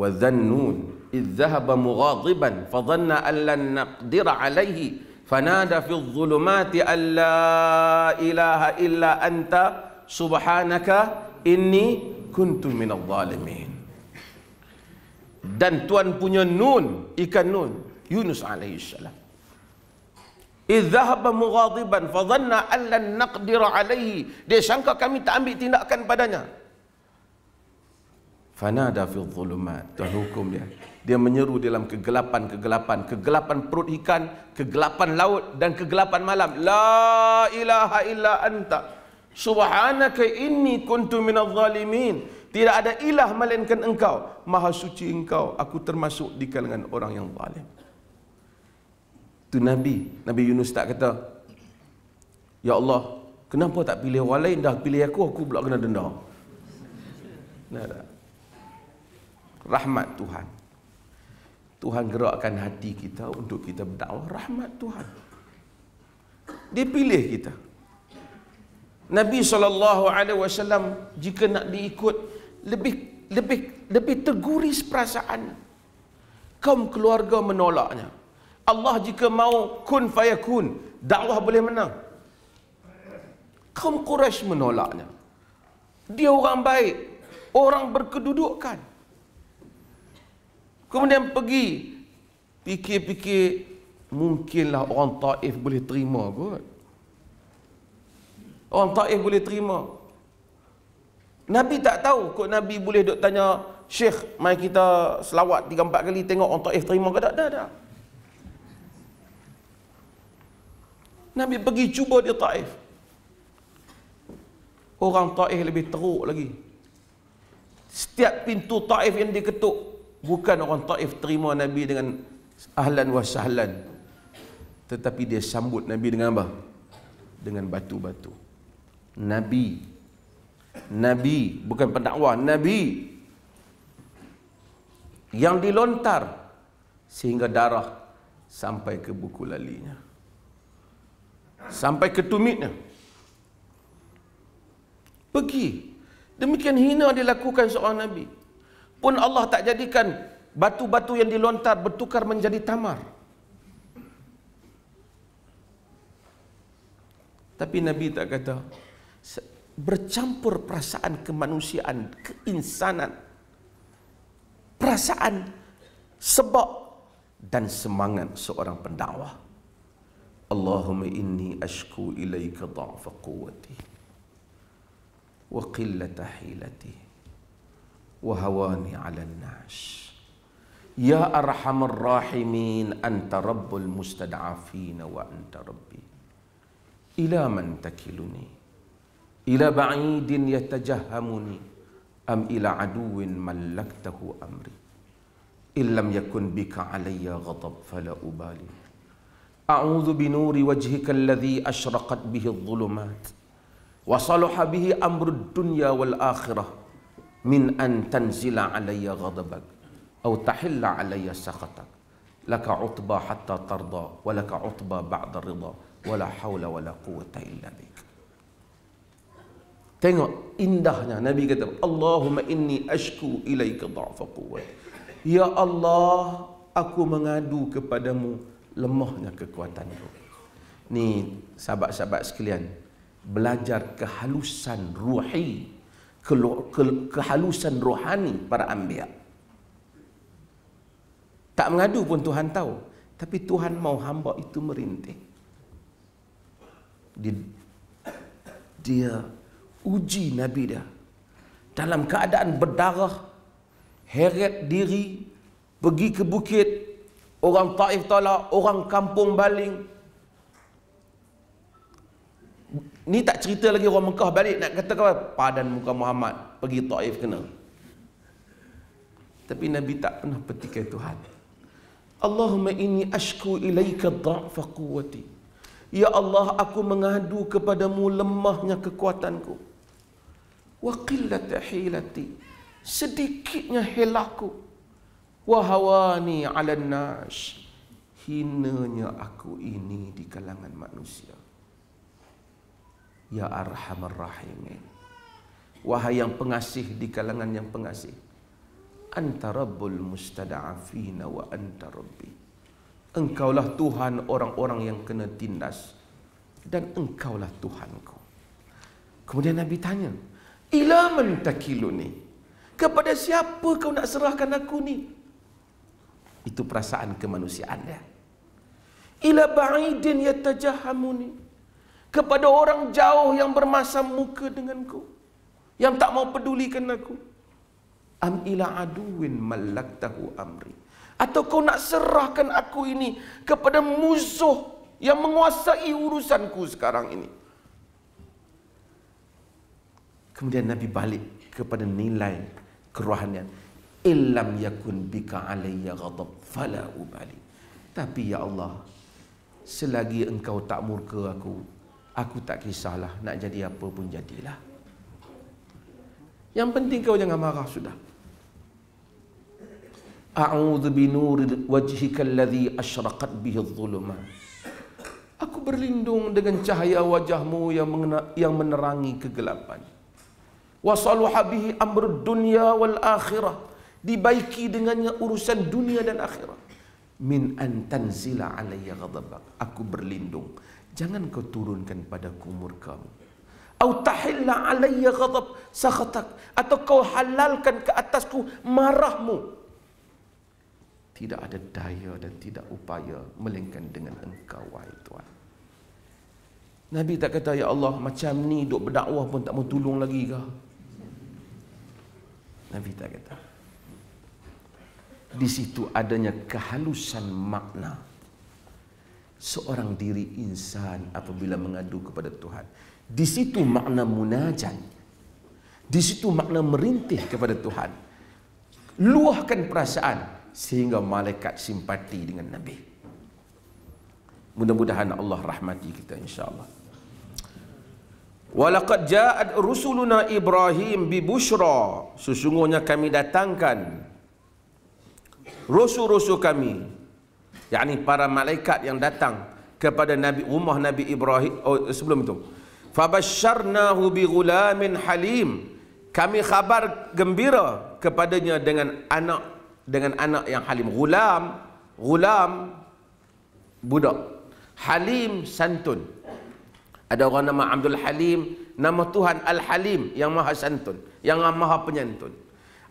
وذنون إذ ذهب مغاضبا فظن أن لن نقدر عليه فنادى في الظلمات أن لا إله إلا أنت سبحانك إني كنت من الظالمين dan tuan punya nun ikan nun Yunus alaihi salam إذ ذهب مغاضبا فظن أن لن نقدر عليه dia sangka kami tak ambil tindakan padanya Fana fil zulumat tuan hukum dia dia menyeru dalam kegelapan kegelapan kegelapan perut ikan kegelapan laut dan kegelapan malam la ilaha illa anta subhanaka inni kuntu minaz zalimin tidak ada ilah melainkan engkau maha suci engkau aku termasuk di kalangan orang yang zalim tu nabi nabi yunus tak kata ya allah kenapa tak pilih orang lain dah pilih aku aku pula kena dendam. nah, rahmat Tuhan. Tuhan gerakkan hati kita untuk kita berdakwah rahmat Tuhan. Dia pilih kita. Nabi saw. jika nak diikut lebih lebih lebih terguris perasaan kaum keluarga menolaknya. Allah jika mau kun fayakun, dakwah boleh menang. Kaum Quraisy menolaknya. Dia orang baik, orang berkedudukan. Kemudian pergi fikir-fikir mungkinlah orang Taif boleh terima kot. Orang Taif boleh terima. Nabi tak tahu kok Nabi boleh duk tanya Syekh mai kita selawat 3 4 kali tengok orang Taif terima ke tak? dah. tak. Nabi pergi cuba dia Taif. Orang Taif lebih teruk lagi. Setiap pintu Taif yang diketuk, Bukan orang Taif terima Nabi dengan ahlan wa sahlan. Tetapi dia sambut Nabi dengan apa? Dengan batu-batu. Nabi. Nabi. Bukan pendakwah. Nabi. Yang dilontar. Sehingga darah sampai ke buku lalinya. Sampai ke tumitnya. Pergi. Demikian hina dilakukan seorang Nabi. Nabi pun Allah tak jadikan batu-batu yang dilontar bertukar menjadi tamar. Tapi Nabi tak kata bercampur perasaan kemanusiaan, keinsanan, perasaan sebab dan semangat seorang pendakwah. Allahumma inni ashku ilaika dha'fa quwwati wa qillata hilatihi وهواني على الناس يا أرحم الراحمين أنت رب المستضعفين وأنت ربي إلى من تكلني إلى بعيد يتجهمني أم إلى عدو ملكته أمري إن لم يكن بك علي غضب فلا أبالي أعوذ بنور وجهك الذي أشرقت به الظلمات وصلح به أمر الدنيا والآخرة min an tanzila alayya ghadabak aw tahilla alayya sakhatak laka utba hatta tarda wa laka utba ba'da rida wa la hawla wa la quwwata illa bik tengok indahnya nabi kata allahumma inni ashku ilayka dha'fa quwwati ya allah aku mengadu kepadamu lemahnya kekuatanku ni sahabat-sahabat sekalian belajar kehalusan ruhi ke, ke, kehalusan rohani para ambia. Tak mengadu pun Tuhan tahu. Tapi Tuhan mau hamba itu merintih. Dia, dia uji Nabi dia. Dalam keadaan berdarah, heret diri, pergi ke bukit, orang taif tolak, orang kampung baling, Ni tak cerita lagi orang Mekah balik nak kata apa? Padan muka Muhammad pergi Taif kena. Tapi Nabi tak pernah petikai Tuhan. Allahumma inni ashku ilaika dha'fa quwwati. Ya Allah, aku mengadu kepadamu lemahnya kekuatanku. Wa qillati hilati. Sedikitnya helaku. Wa hawani 'alan nas. Hinanya aku ini di kalangan manusia. Ya Arhamar Rahimin Wahai yang pengasih di kalangan yang pengasih Anta Rabbul Mustada'afina wa Anta Rabbi Engkaulah Tuhan orang-orang yang kena tindas Dan engkaulah Tuhanku Kemudian Nabi tanya Ila mentakiluni Kepada siapa kau nak serahkan aku ni? Itu perasaan kemanusiaan dia Ila ba'idin yatajahamuni ya kepada orang jauh yang bermasam muka denganku yang tak mau pedulikan aku am ila aduwin malaktahu amri atau kau nak serahkan aku ini kepada musuh yang menguasai urusanku sekarang ini kemudian nabi balik kepada nilai kerohanian illam yakun bika alayya ghadab fala ubali tapi ya Allah selagi engkau tak murka aku Aku tak kisahlah nak jadi apa pun jadilah. Yang penting kau jangan marah sudah. A'udzu bi nuri wajhika alladhi asyraqat bihi adh-dhulumat. Aku berlindung dengan cahaya wajahmu yang yang menerangi kegelapan. Wa saluha bihi amrud dunya wal akhirah. Dibaiki dengannya urusan dunia dan akhirat. Min an tanzila alayya ghadabak. Aku berlindung jangan kau turunkan pada umur kamu au tahilla alayya ghadab sakhatak atau kau halalkan ke atasku marahmu tidak ada daya dan tidak upaya melainkan dengan engkau wahai tuan nabi tak kata ya Allah macam ni duk berdakwah pun tak mau tolong lagi ke nabi tak kata di situ adanya kehalusan makna seorang diri insan apabila mengadu kepada Tuhan. Di situ makna munajat. Di situ makna merintih kepada Tuhan. Luahkan perasaan sehingga malaikat simpati dengan Nabi. Mudah-mudahan Allah rahmati kita insya Allah. Walaqad ja'ad rusuluna Ibrahim bi bushra sesungguhnya kami datangkan rusul-rusul kami yakni para malaikat yang datang kepada Nabi rumah Nabi Ibrahim oh, sebelum itu. Fabasyarnahu bi ghulamin halim. Kami khabar gembira kepadanya dengan anak dengan anak yang halim. Ghulam, ghulam budak. Halim santun. Ada orang nama Abdul Halim, nama Tuhan Al-Halim yang Maha Santun, yang Maha Penyantun.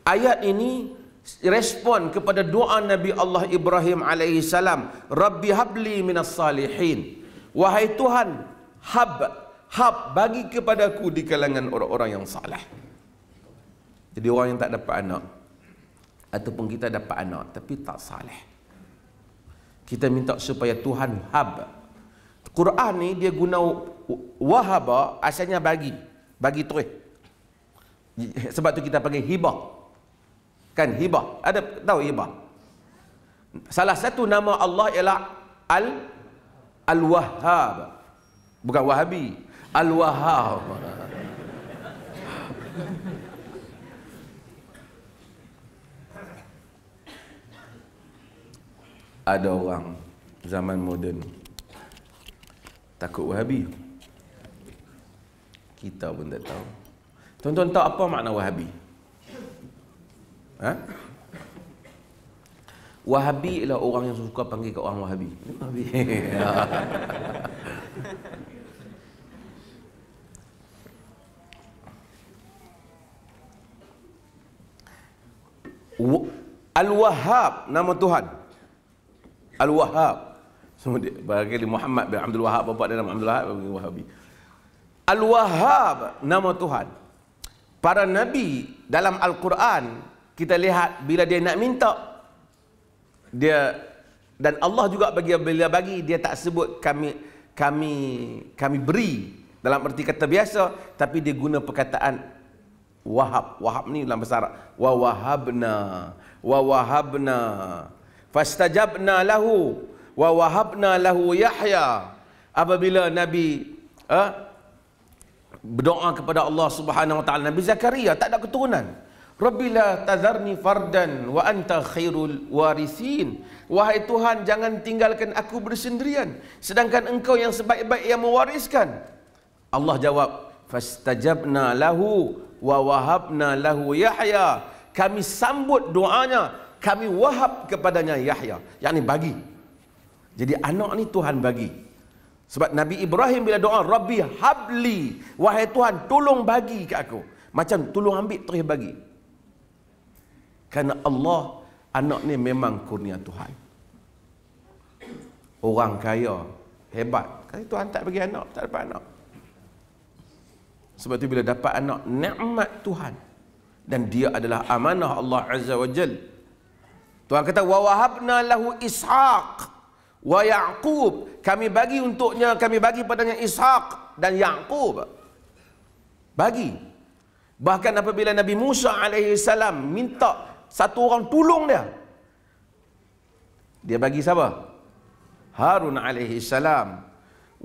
Ayat ini respon kepada doa Nabi Allah Ibrahim alaihi salam, "Rabbi habli minas salihin." Wahai Tuhan, hab hab bagi kepadaku di kalangan orang-orang yang salah. Jadi orang yang tak dapat anak ataupun kita dapat anak tapi tak salih. Kita minta supaya Tuhan hab. Quran ni dia guna wahaba asalnya bagi, bagi terus. Sebab tu kita panggil hibah kan hibah ada tahu hibah salah satu nama Allah ialah al al wahhab bukan wahabi al wahhab ada orang zaman moden takut wahabi kita pun tak tahu Tonton tahu apa makna wahabi Ha? Wahabi ialah orang yang suka panggil ke orang Wahabi. Wahabi. Al-Wahhab nama Tuhan. Al-Wahhab. Semua dia bagi di Muhammad bin Abdul Wahhab bapa dia nama Abdul Wahhab bagi Wahabi. Al-Wahhab nama Tuhan. Para nabi dalam Al-Quran kita lihat bila dia nak minta dia dan Allah juga bagi bila bagi dia tak sebut kami kami kami beri dalam erti kata biasa tapi dia guna perkataan wahab wahab ni dalam bahasa Arab wa wahabna wa wahabna fastajabna lahu wa wahabna lahu yahya apabila nabi eh, berdoa kepada Allah Subhanahu wa taala nabi Zakaria tak ada keturunan Rabbi tazarni fardan wa anta khairul warisin. Wahai Tuhan, jangan tinggalkan aku bersendirian. Sedangkan engkau yang sebaik-baik yang mewariskan. Allah jawab, Fastajabna lahu wa wahabna lahu Yahya. Kami sambut doanya. Kami wahab kepadanya Yahya. Yang ini bagi. Jadi anak ni Tuhan bagi. Sebab Nabi Ibrahim bila doa, Rabbi habli. Wahai Tuhan, tolong bagi ke aku. Macam tolong ambil, terus bagi. Kerana Allah anak ni memang kurnia Tuhan. Orang kaya, hebat. Kata Tuhan tak bagi anak, tak dapat anak. Sebab tu bila dapat anak, nikmat Tuhan. Dan dia adalah amanah Allah Azza wa Jal. Tuhan kata, وَوَهَبْنَا لَهُ إِسْحَاقِ wa Yaqub kami bagi untuknya kami bagi padanya Ishaq dan Yaqub bagi bahkan apabila Nabi Musa alaihi salam minta satu orang tolong dia dia bagi siapa Harun alaihi salam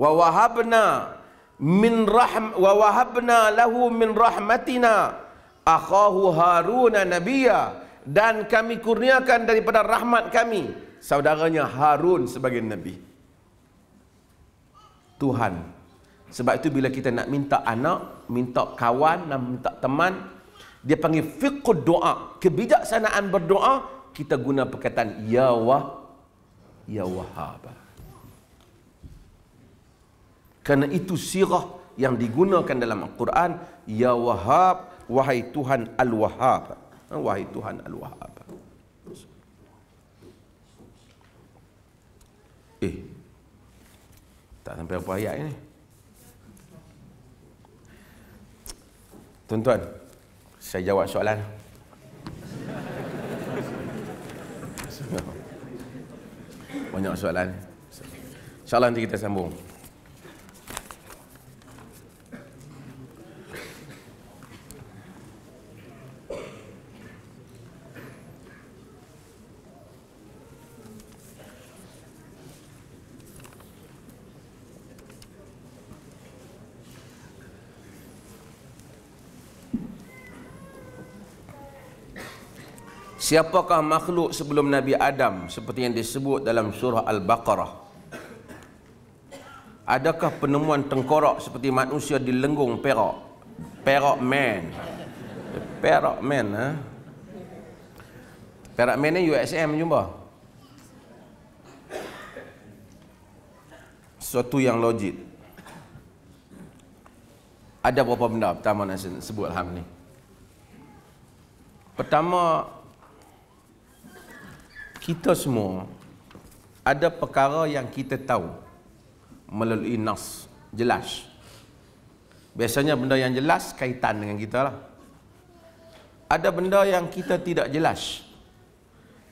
wa wahabna min rahm wa wahabna lahu min rahmatina akhahu Harun nabiyya dan kami kurniakan daripada rahmat kami saudaranya Harun sebagai nabi Tuhan sebab itu bila kita nak minta anak minta kawan nak minta teman dia panggil fiqh doa kebijaksanaan berdoa kita guna perkataan ya wah ya wahab kerana itu sirah yang digunakan dalam Al-Quran ya wahab wahai Tuhan al-wahab ha, wahai Tuhan al-wahab eh tak sampai apa ayat ni tuan-tuan saya jawab soalan. Banyak soalan. InsyaAllah nanti kita sambung. Siapakah makhluk sebelum Nabi Adam seperti yang disebut dalam surah Al-Baqarah? Adakah penemuan tengkorak seperti manusia di lenggung Perak? Perak man. Perak man Ha? Perak man ni USM jumpa. Sesuatu yang logik. Ada beberapa benda pertama nak sebut hal Pertama, kita semua ada perkara yang kita tahu melalui nas jelas. Biasanya benda yang jelas kaitan dengan kita lah. Ada benda yang kita tidak jelas.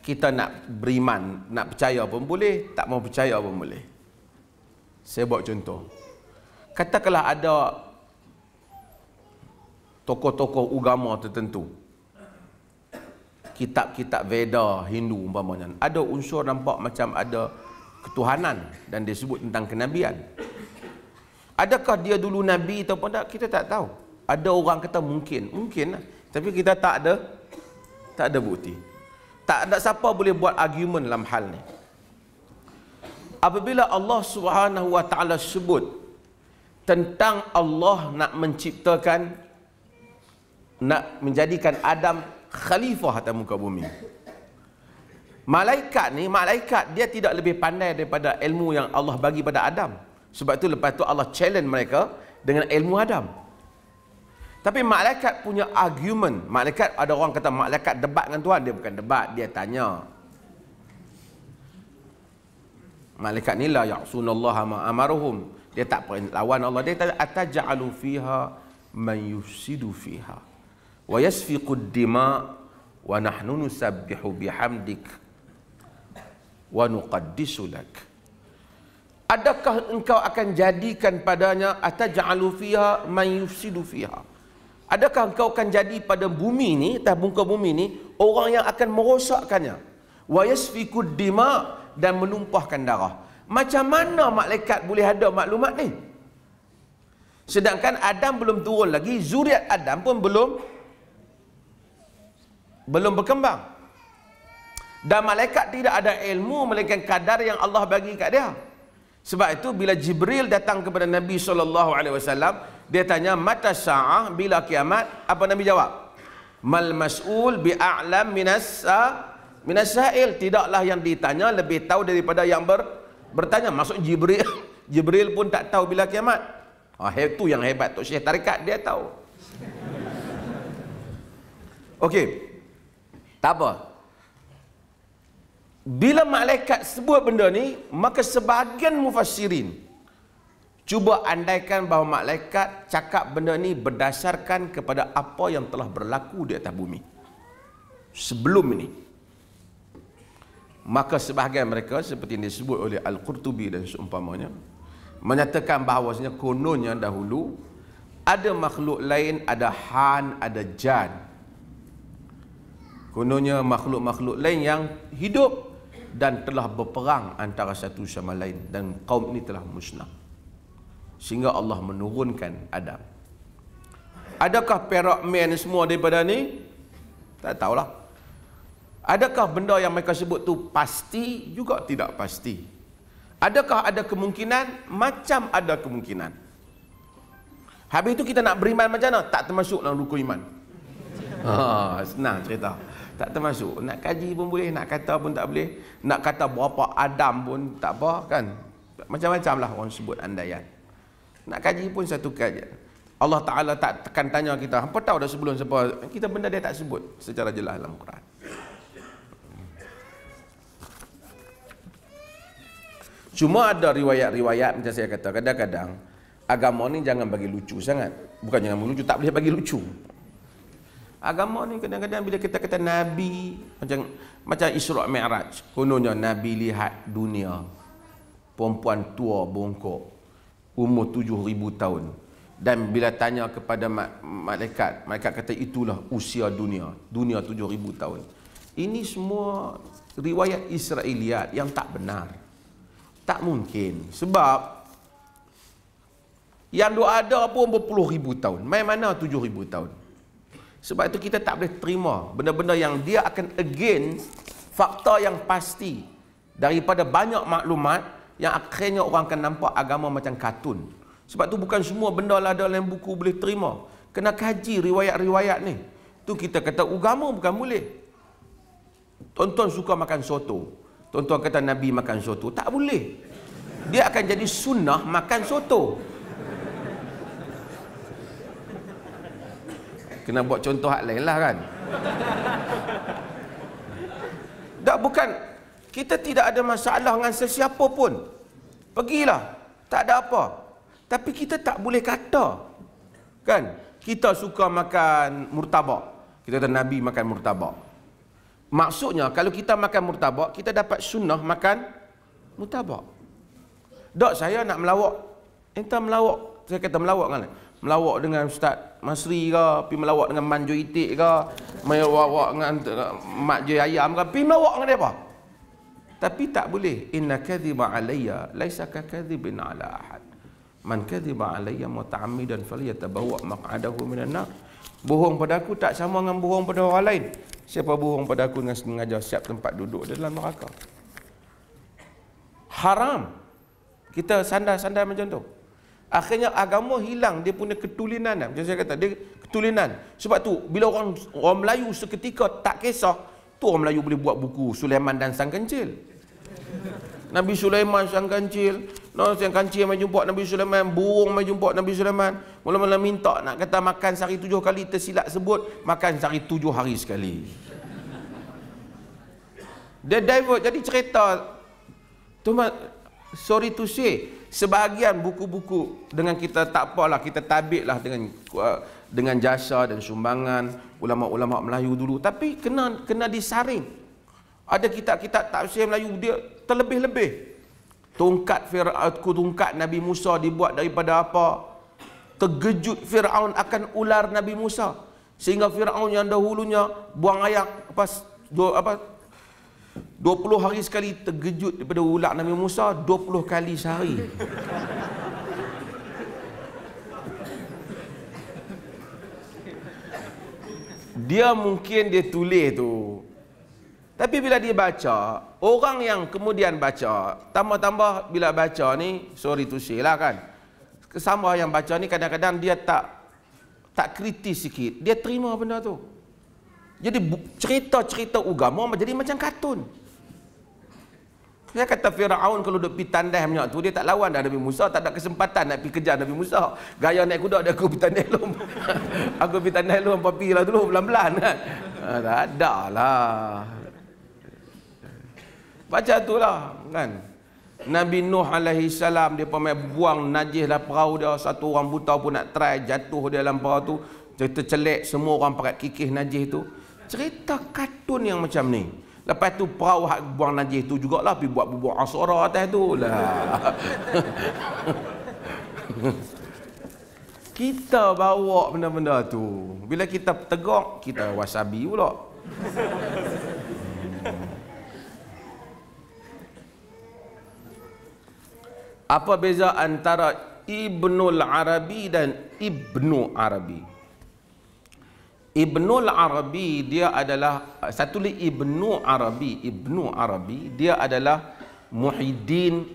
Kita nak beriman, nak percaya pun boleh, tak mau percaya pun boleh. Saya buat contoh. Katakanlah ada tokoh-tokoh agama tertentu kitab-kitab Veda Hindu umpamanya ada unsur nampak macam ada ketuhanan dan dia sebut tentang kenabian adakah dia dulu nabi ataupun tak kita tak tahu ada orang kata mungkin mungkin lah. tapi kita tak ada tak ada bukti tak ada siapa boleh buat argument dalam hal ni apabila Allah Subhanahu wa taala sebut tentang Allah nak menciptakan nak menjadikan Adam khalifah atas muka bumi. Malaikat ni, malaikat dia tidak lebih pandai daripada ilmu yang Allah bagi pada Adam. Sebab tu lepas tu Allah challenge mereka dengan ilmu Adam. Tapi malaikat punya argument. Malaikat ada orang kata malaikat debat dengan Tuhan. Dia bukan debat, dia tanya. Malaikat ni la ya'sunallaha ma'amaruhum. Dia tak pernah lawan Allah. Dia tanya, ataja'alu fiha man yufsidu fiha. ويسفك الدماء ونحن نسبح بحمدك ونقدس لك Adakah engkau akan jadikan padanya atau ja'alu fiha man Adakah engkau akan jadi pada bumi ini, tabung muka bumi ini, orang yang akan merosakkannya? Wa yasfikud dima dan menumpahkan darah. Macam mana malaikat boleh ada maklumat ni? Sedangkan Adam belum turun lagi, zuriat Adam pun belum belum berkembang dan malaikat tidak ada ilmu melainkan kadar yang Allah bagi kat dia sebab itu bila Jibril datang kepada Nabi SAW dia tanya mata sa'ah bila kiamat apa Nabi jawab mal mas'ul bi'a'lam minasa minasail tidaklah yang ditanya lebih tahu daripada yang ber, bertanya maksud Jibril Jibril pun tak tahu bila kiamat Ah, oh, itu yang hebat Tok Syekh Tarikat dia tahu. Okey. Tak apa. Bila malaikat sebuah benda ni, maka sebahagian mufassirin cuba andaikan bahawa malaikat cakap benda ni berdasarkan kepada apa yang telah berlaku di atas bumi. Sebelum ini. Maka sebahagian mereka seperti yang disebut oleh Al-Qurtubi dan seumpamanya menyatakan bahawasanya kononnya dahulu ada makhluk lain ada han ada jan Kononnya makhluk-makhluk lain yang hidup dan telah berperang antara satu sama lain dan kaum ini telah musnah. Sehingga Allah menurunkan Adam. Adakah perak men semua daripada ni? Tak tahulah. Adakah benda yang mereka sebut tu pasti? Juga tidak pasti. Adakah ada kemungkinan? Macam ada kemungkinan. Habis itu kita nak beriman macam mana? Tak termasuk dalam rukun iman. Ha, senang cerita tak termasuk nak kaji pun boleh nak kata pun tak boleh nak kata berapa Adam pun tak apa kan macam-macam lah orang sebut andaian nak kaji pun satu kaji Allah Ta'ala tak tekan tanya kita apa tahu dah sebelum siapa kita benda dia tak sebut secara jelas dalam Quran cuma ada riwayat-riwayat macam saya kata kadang-kadang agama ni jangan bagi lucu sangat bukan jangan bagi lucu tak boleh bagi lucu Agama ni kadang-kadang bila kita kata Nabi Macam macam Isra' Mi'raj Kononnya Nabi lihat dunia Perempuan tua bongkok Umur tujuh ribu tahun Dan bila tanya kepada malaikat Malaikat kata itulah usia dunia Dunia tujuh ribu tahun Ini semua riwayat Israeliat yang tak benar Tak mungkin Sebab Yang dua ada pun berpuluh ribu tahun Main mana tujuh ribu tahun sebab itu kita tak boleh terima benda-benda yang dia akan against fakta yang pasti daripada banyak maklumat yang akhirnya orang akan nampak agama macam kartun. Sebab tu bukan semua benda lah dalam buku boleh terima. Kena kaji riwayat-riwayat ni. Tu kita kata agama bukan boleh. Tonton suka makan soto. Tonton kata Nabi makan soto. Tak boleh. Dia akan jadi sunnah makan soto. kena buat contoh hak lain lah kan tak bukan kita tidak ada masalah dengan sesiapa pun pergilah tak ada apa tapi kita tak boleh kata kan kita suka makan murtabak kita kata Nabi makan murtabak maksudnya kalau kita makan murtabak kita dapat sunnah makan murtabak tak saya nak melawak entah melawak saya kata melawak kan melawak dengan ustaz Masri ke, pi melawak dengan manjo itik ke, mai wawak dengan mak je ayam ke, pi melawak dengan dia apa? Tapi tak boleh. Inna kadhiba alayya laisa ka kadhibin ala ahad. Man kadhiba alayya muta'ammidan falyatabawa maq'adahu minan nar. Bohong pada aku tak sama dengan bohong pada orang lain. Siapa bohong pada aku dengan sengaja siap tempat duduk di dalam neraka. Haram. Kita sandar-sandar macam tu. Akhirnya agama hilang dia punya ketulinan Macam saya kata dia ketulinan Sebab tu bila orang orang Melayu seketika tak kisah Tu orang Melayu boleh buat buku Sulaiman dan Sang Kancil Nabi Sulaiman Sang Kancil No, Sang Kancil main jumpa Nabi Sulaiman Burung main jumpa Nabi Sulaiman Mula-mula minta nak kata makan sehari tujuh kali Tersilap sebut makan sehari tujuh hari sekali Dia divert jadi cerita Tuhan sorry to say sebahagian buku-buku dengan kita tak apalah kita tabiklah dengan uh, dengan jasa dan sumbangan ulama-ulama Melayu dulu tapi kena kena disaring ada kitab-kitab tafsir Melayu dia terlebih-lebih Tungkat Firaun tungkat Nabi Musa dibuat daripada apa tergejut Firaun akan ular Nabi Musa sehingga Firaun yang dahulunya buang ayak apa apa 20 hari sekali terkejut daripada ulak Nabi Musa 20 kali sehari dia mungkin dia tulis tu tapi bila dia baca orang yang kemudian baca tambah-tambah bila baca ni sorry to say lah kan kesambah yang baca ni kadang-kadang dia tak tak kritis sikit dia terima benda tu jadi cerita-cerita agama jadi macam katun dia kata Fir'aun kalau duduk pergi tandas banyak tu, dia tak lawan dah Nabi Musa. Tak ada kesempatan nak pergi kejar Nabi Musa. Gaya naik kuda dia, aku pergi tandas dulu. aku pergi tandas dulu, apa pergi lah dulu, pelan-pelan kan. Ah, tak ada lah. Baca tu lah kan. Nabi Nuh alaihi salam dia pemain buang najis lah perahu dia satu orang buta pun nak try jatuh dia dalam perahu tu dia tercelik semua orang pakai kikih najis tu cerita kartun yang macam ni Lepas tu perahu hak buang najis tu jugalah pergi buat bubur asara atas tu lah. kita bawa benda-benda tu. Bila kita tegak, kita wasabi pula. Apa beza antara Ibnul Arabi dan Ibnu Arabi? Ibnul Arabi dia adalah satu lagi Ibnu Arabi Ibnu Arabi dia adalah Muhyiddin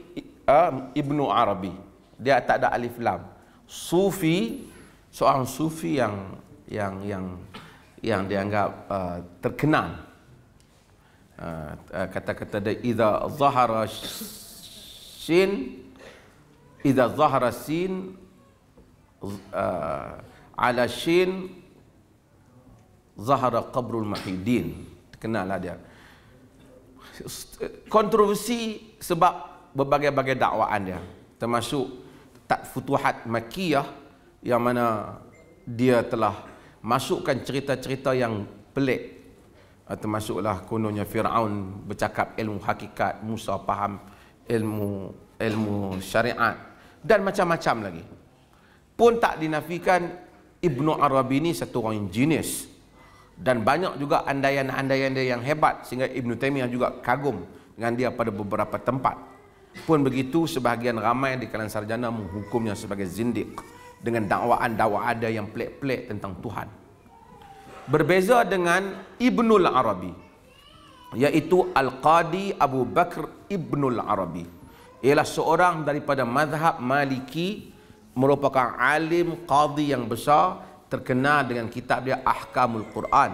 uh, eh, Ibnu Arabi dia tak ada alif lam sufi seorang sufi yang yang yang yang dianggap uh, terkenal uh, kata-kata dia idza zahara sin idza zahara sin uh, ala sin Zahara Qabrul Mahidin kenal lah dia Kontroversi sebab berbagai-bagai dakwaan dia Termasuk tak futuhat makiyah Yang mana dia telah masukkan cerita-cerita yang pelik ah, Termasuklah kononnya Fir'aun bercakap ilmu hakikat Musa faham ilmu ilmu syariat Dan macam-macam lagi Pun tak dinafikan Ibnu Arabi ni satu orang yang jenis dan banyak juga andaian-andaian dia yang hebat sehingga Ibn Taymiyah juga kagum dengan dia pada beberapa tempat pun begitu sebahagian ramai di kalangan sarjana menghukumnya sebagai zindiq dengan dakwaan-dakwaan ada yang pelik-pelik tentang Tuhan berbeza dengan Ibnul Arabi yaitu Al-Qadi Abu Bakr Ibnul Arabi ialah seorang daripada mazhab Maliki merupakan alim qadi yang besar terkenal dengan kitab dia Ahkamul Quran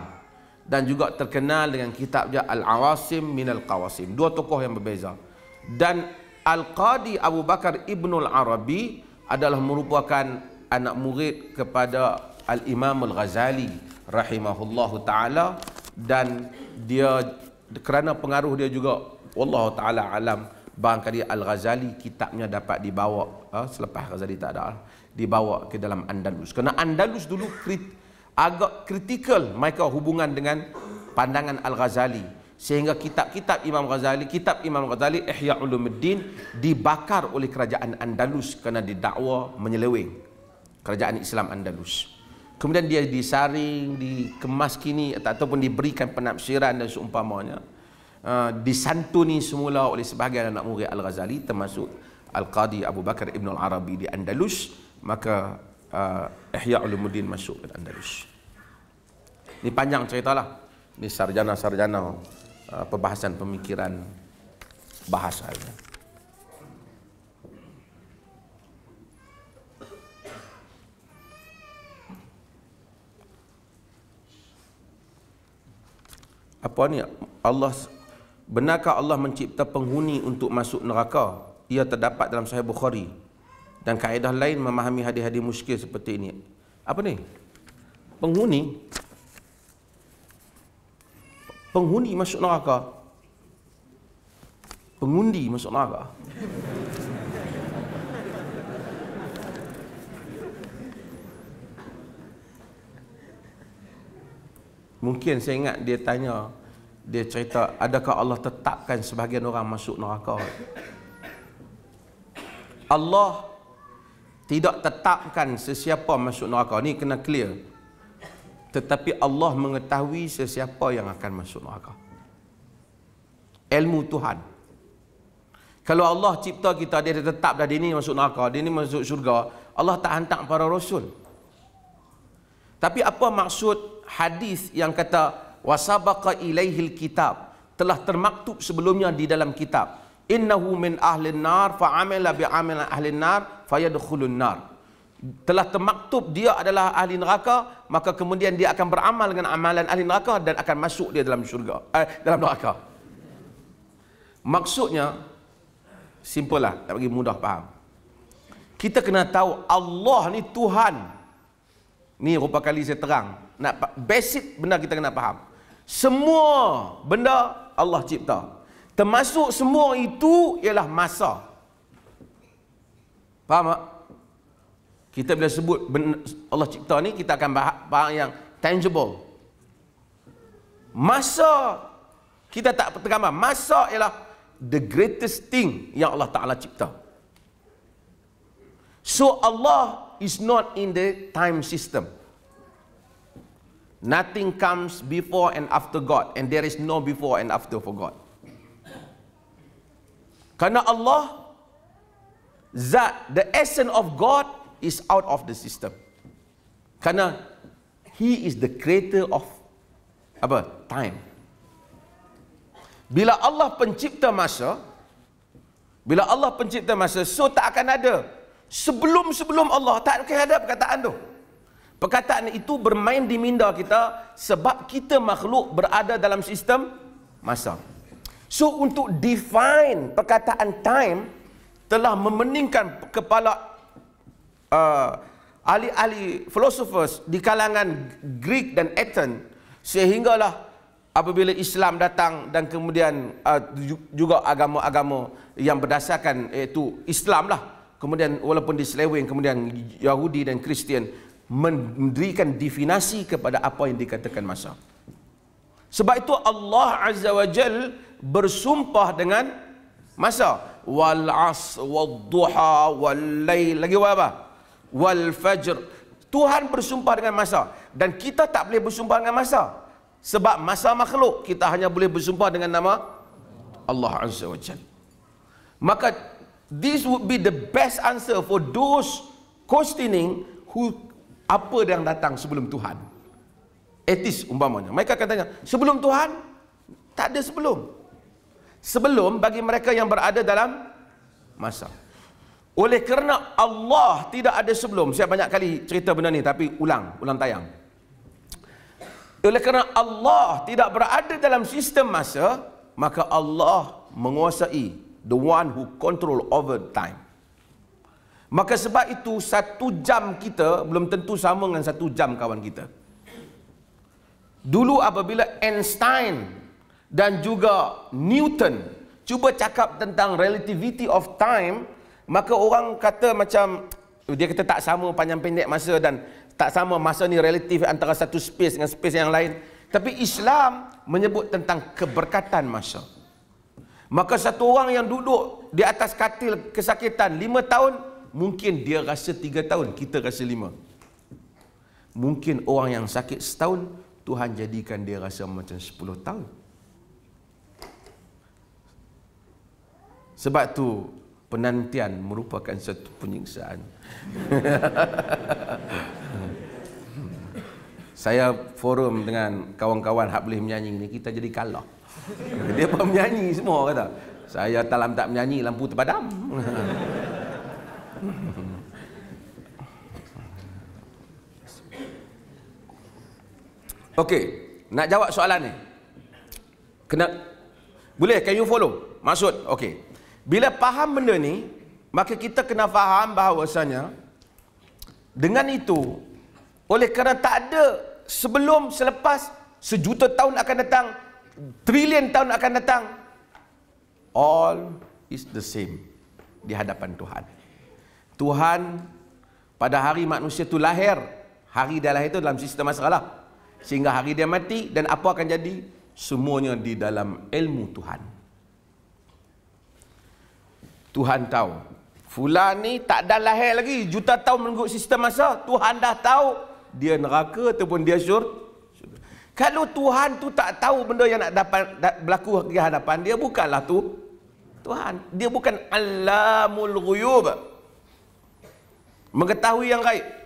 dan juga terkenal dengan kitab dia Al-Awasim Al Qawasim. Dua tokoh yang berbeza. Dan Al-Qadi Abu Bakar Ibn Al-Arabi adalah merupakan anak murid kepada Al-Imam Al-Ghazali rahimahullahu taala dan dia kerana pengaruh dia juga Allah taala alam barangkali Al-Ghazali kitabnya dapat dibawa ha, selepas Ghazali tak ada. Ha dibawa ke dalam Andalus. Kerana Andalus dulu krit, agak kritikal mereka hubungan dengan pandangan Al-Ghazali. Sehingga kitab-kitab Imam Ghazali, kitab Imam Ghazali, Ihya Ulumuddin dibakar oleh kerajaan Andalus kerana didakwa menyeleweng kerajaan Islam Andalus. Kemudian dia disaring, dikemas kini ataupun diberikan penafsiran dan seumpamanya. Uh, disantuni semula oleh sebahagian anak murid Al-Ghazali termasuk Al-Qadi Abu Bakar Ibn Al-Arabi di Andalus maka uh, Ihya Ulumuddin masuk ke Andalus. Ini panjang ceritalah. Ini sarjana-sarjana uh, pembahasan pemikiran bahasa ini. Apa ni? Allah benarkah Allah mencipta penghuni untuk masuk neraka? Ia terdapat dalam Sahih Bukhari dan kaedah lain memahami hadis-hadis muskil seperti ini. Apa ni? Penghuni penghuni masuk neraka. Pengundi masuk neraka. Mungkin saya ingat dia tanya dia cerita adakah Allah tetapkan sebahagian orang masuk neraka? Allah tidak tetapkan sesiapa masuk neraka ni kena clear tetapi Allah mengetahui sesiapa yang akan masuk neraka ilmu Tuhan kalau Allah cipta kita dia dah tetap dah dia ni masuk neraka dia ni masuk syurga Allah tak hantar para rasul tapi apa maksud hadis yang kata wasabaqa ilaihil kitab telah termaktub sebelumnya di dalam kitab innahu min ahli nar fa amila bi amal ahli nar fa yadkhulun nar telah termaktub dia adalah ahli neraka maka kemudian dia akan beramal dengan amalan ahli neraka dan akan masuk dia dalam syurga eh, dalam neraka maksudnya simple lah nak bagi mudah faham kita kena tahu Allah ni Tuhan ni rupa kali saya terang nak basic benda kita kena faham semua benda Allah cipta Termasuk semua itu ialah masa. Faham tak? Kita bila sebut Allah cipta ni kita akan bahas yang tangible. Masa kita tak tergambar. Masa ialah the greatest thing yang Allah Ta'ala cipta. So Allah is not in the time system. Nothing comes before and after God. And there is no before and after for God. Karena Allah zat the essence of God is out of the system. Karena he is the creator of apa? Time. Bila Allah pencipta masa, bila Allah pencipta masa, so tak akan ada sebelum-sebelum Allah tak akan ada perkataan tu. Perkataan itu bermain di minda kita sebab kita makhluk berada dalam sistem masa. So untuk define perkataan time telah memeningkan kepala uh, ahli-ahli philosophers di kalangan Greek dan Athen sehinggalah apabila Islam datang dan kemudian uh, juga agama-agama yang berdasarkan iaitu Islam lah kemudian walaupun diseleweng kemudian Yahudi dan Kristian memberikan definasi kepada apa yang dikatakan masa. Sebab itu Allah Azza wa Jal bersumpah dengan masa. Wal as, wal duha, wal lay. Lagi apa? Wal fajr. Tuhan bersumpah dengan masa. Dan kita tak boleh bersumpah dengan masa. Sebab masa makhluk. Kita hanya boleh bersumpah dengan nama Allah Azza wa Jal. Maka this would be the best answer for those questioning who apa yang datang sebelum Tuhan etis umpamanya. Mereka akan tanya, sebelum Tuhan? Tak ada sebelum. Sebelum bagi mereka yang berada dalam masa. Oleh kerana Allah tidak ada sebelum. Saya banyak kali cerita benda ni tapi ulang, ulang tayang. Oleh kerana Allah tidak berada dalam sistem masa, maka Allah menguasai the one who control over time. Maka sebab itu satu jam kita belum tentu sama dengan satu jam kawan kita. Dulu apabila Einstein dan juga Newton cuba cakap tentang relativity of time, maka orang kata macam oh, dia kata tak sama panjang pendek masa dan tak sama masa ni relatif antara satu space dengan space yang lain. Tapi Islam menyebut tentang keberkatan masa. Maka satu orang yang duduk di atas katil kesakitan lima tahun, mungkin dia rasa tiga tahun, kita rasa lima. Mungkin orang yang sakit setahun, Tuhan jadikan dia rasa macam 10 tahun. Sebab tu penantian merupakan satu penyiksaan. Saya forum dengan kawan-kawan hak boleh menyanyi ni kita jadi kalah. Dia pun menyanyi semua kata. Saya talam tak menyanyi lampu terpadam. Okey, nak jawab soalan ni. Kena boleh can you follow? Maksud, okey. Bila faham benda ni, maka kita kena faham bahawasanya dengan itu oleh kerana tak ada sebelum selepas sejuta tahun akan datang, trilion tahun akan datang. All is the same di hadapan Tuhan. Tuhan pada hari manusia tu lahir, hari dia lahir tu dalam sistem masalah sehingga hari dia mati dan apa akan jadi semuanya di dalam ilmu Tuhan Tuhan tahu Fulan ni tak ada lahir lagi juta tahun menunggu sistem masa Tuhan dah tahu dia neraka ataupun dia syur kalau Tuhan tu tak tahu benda yang nak dapat, da, berlaku di hadapan dia bukanlah tu Tuhan dia bukan Allahul Ghuyub mengetahui yang gaib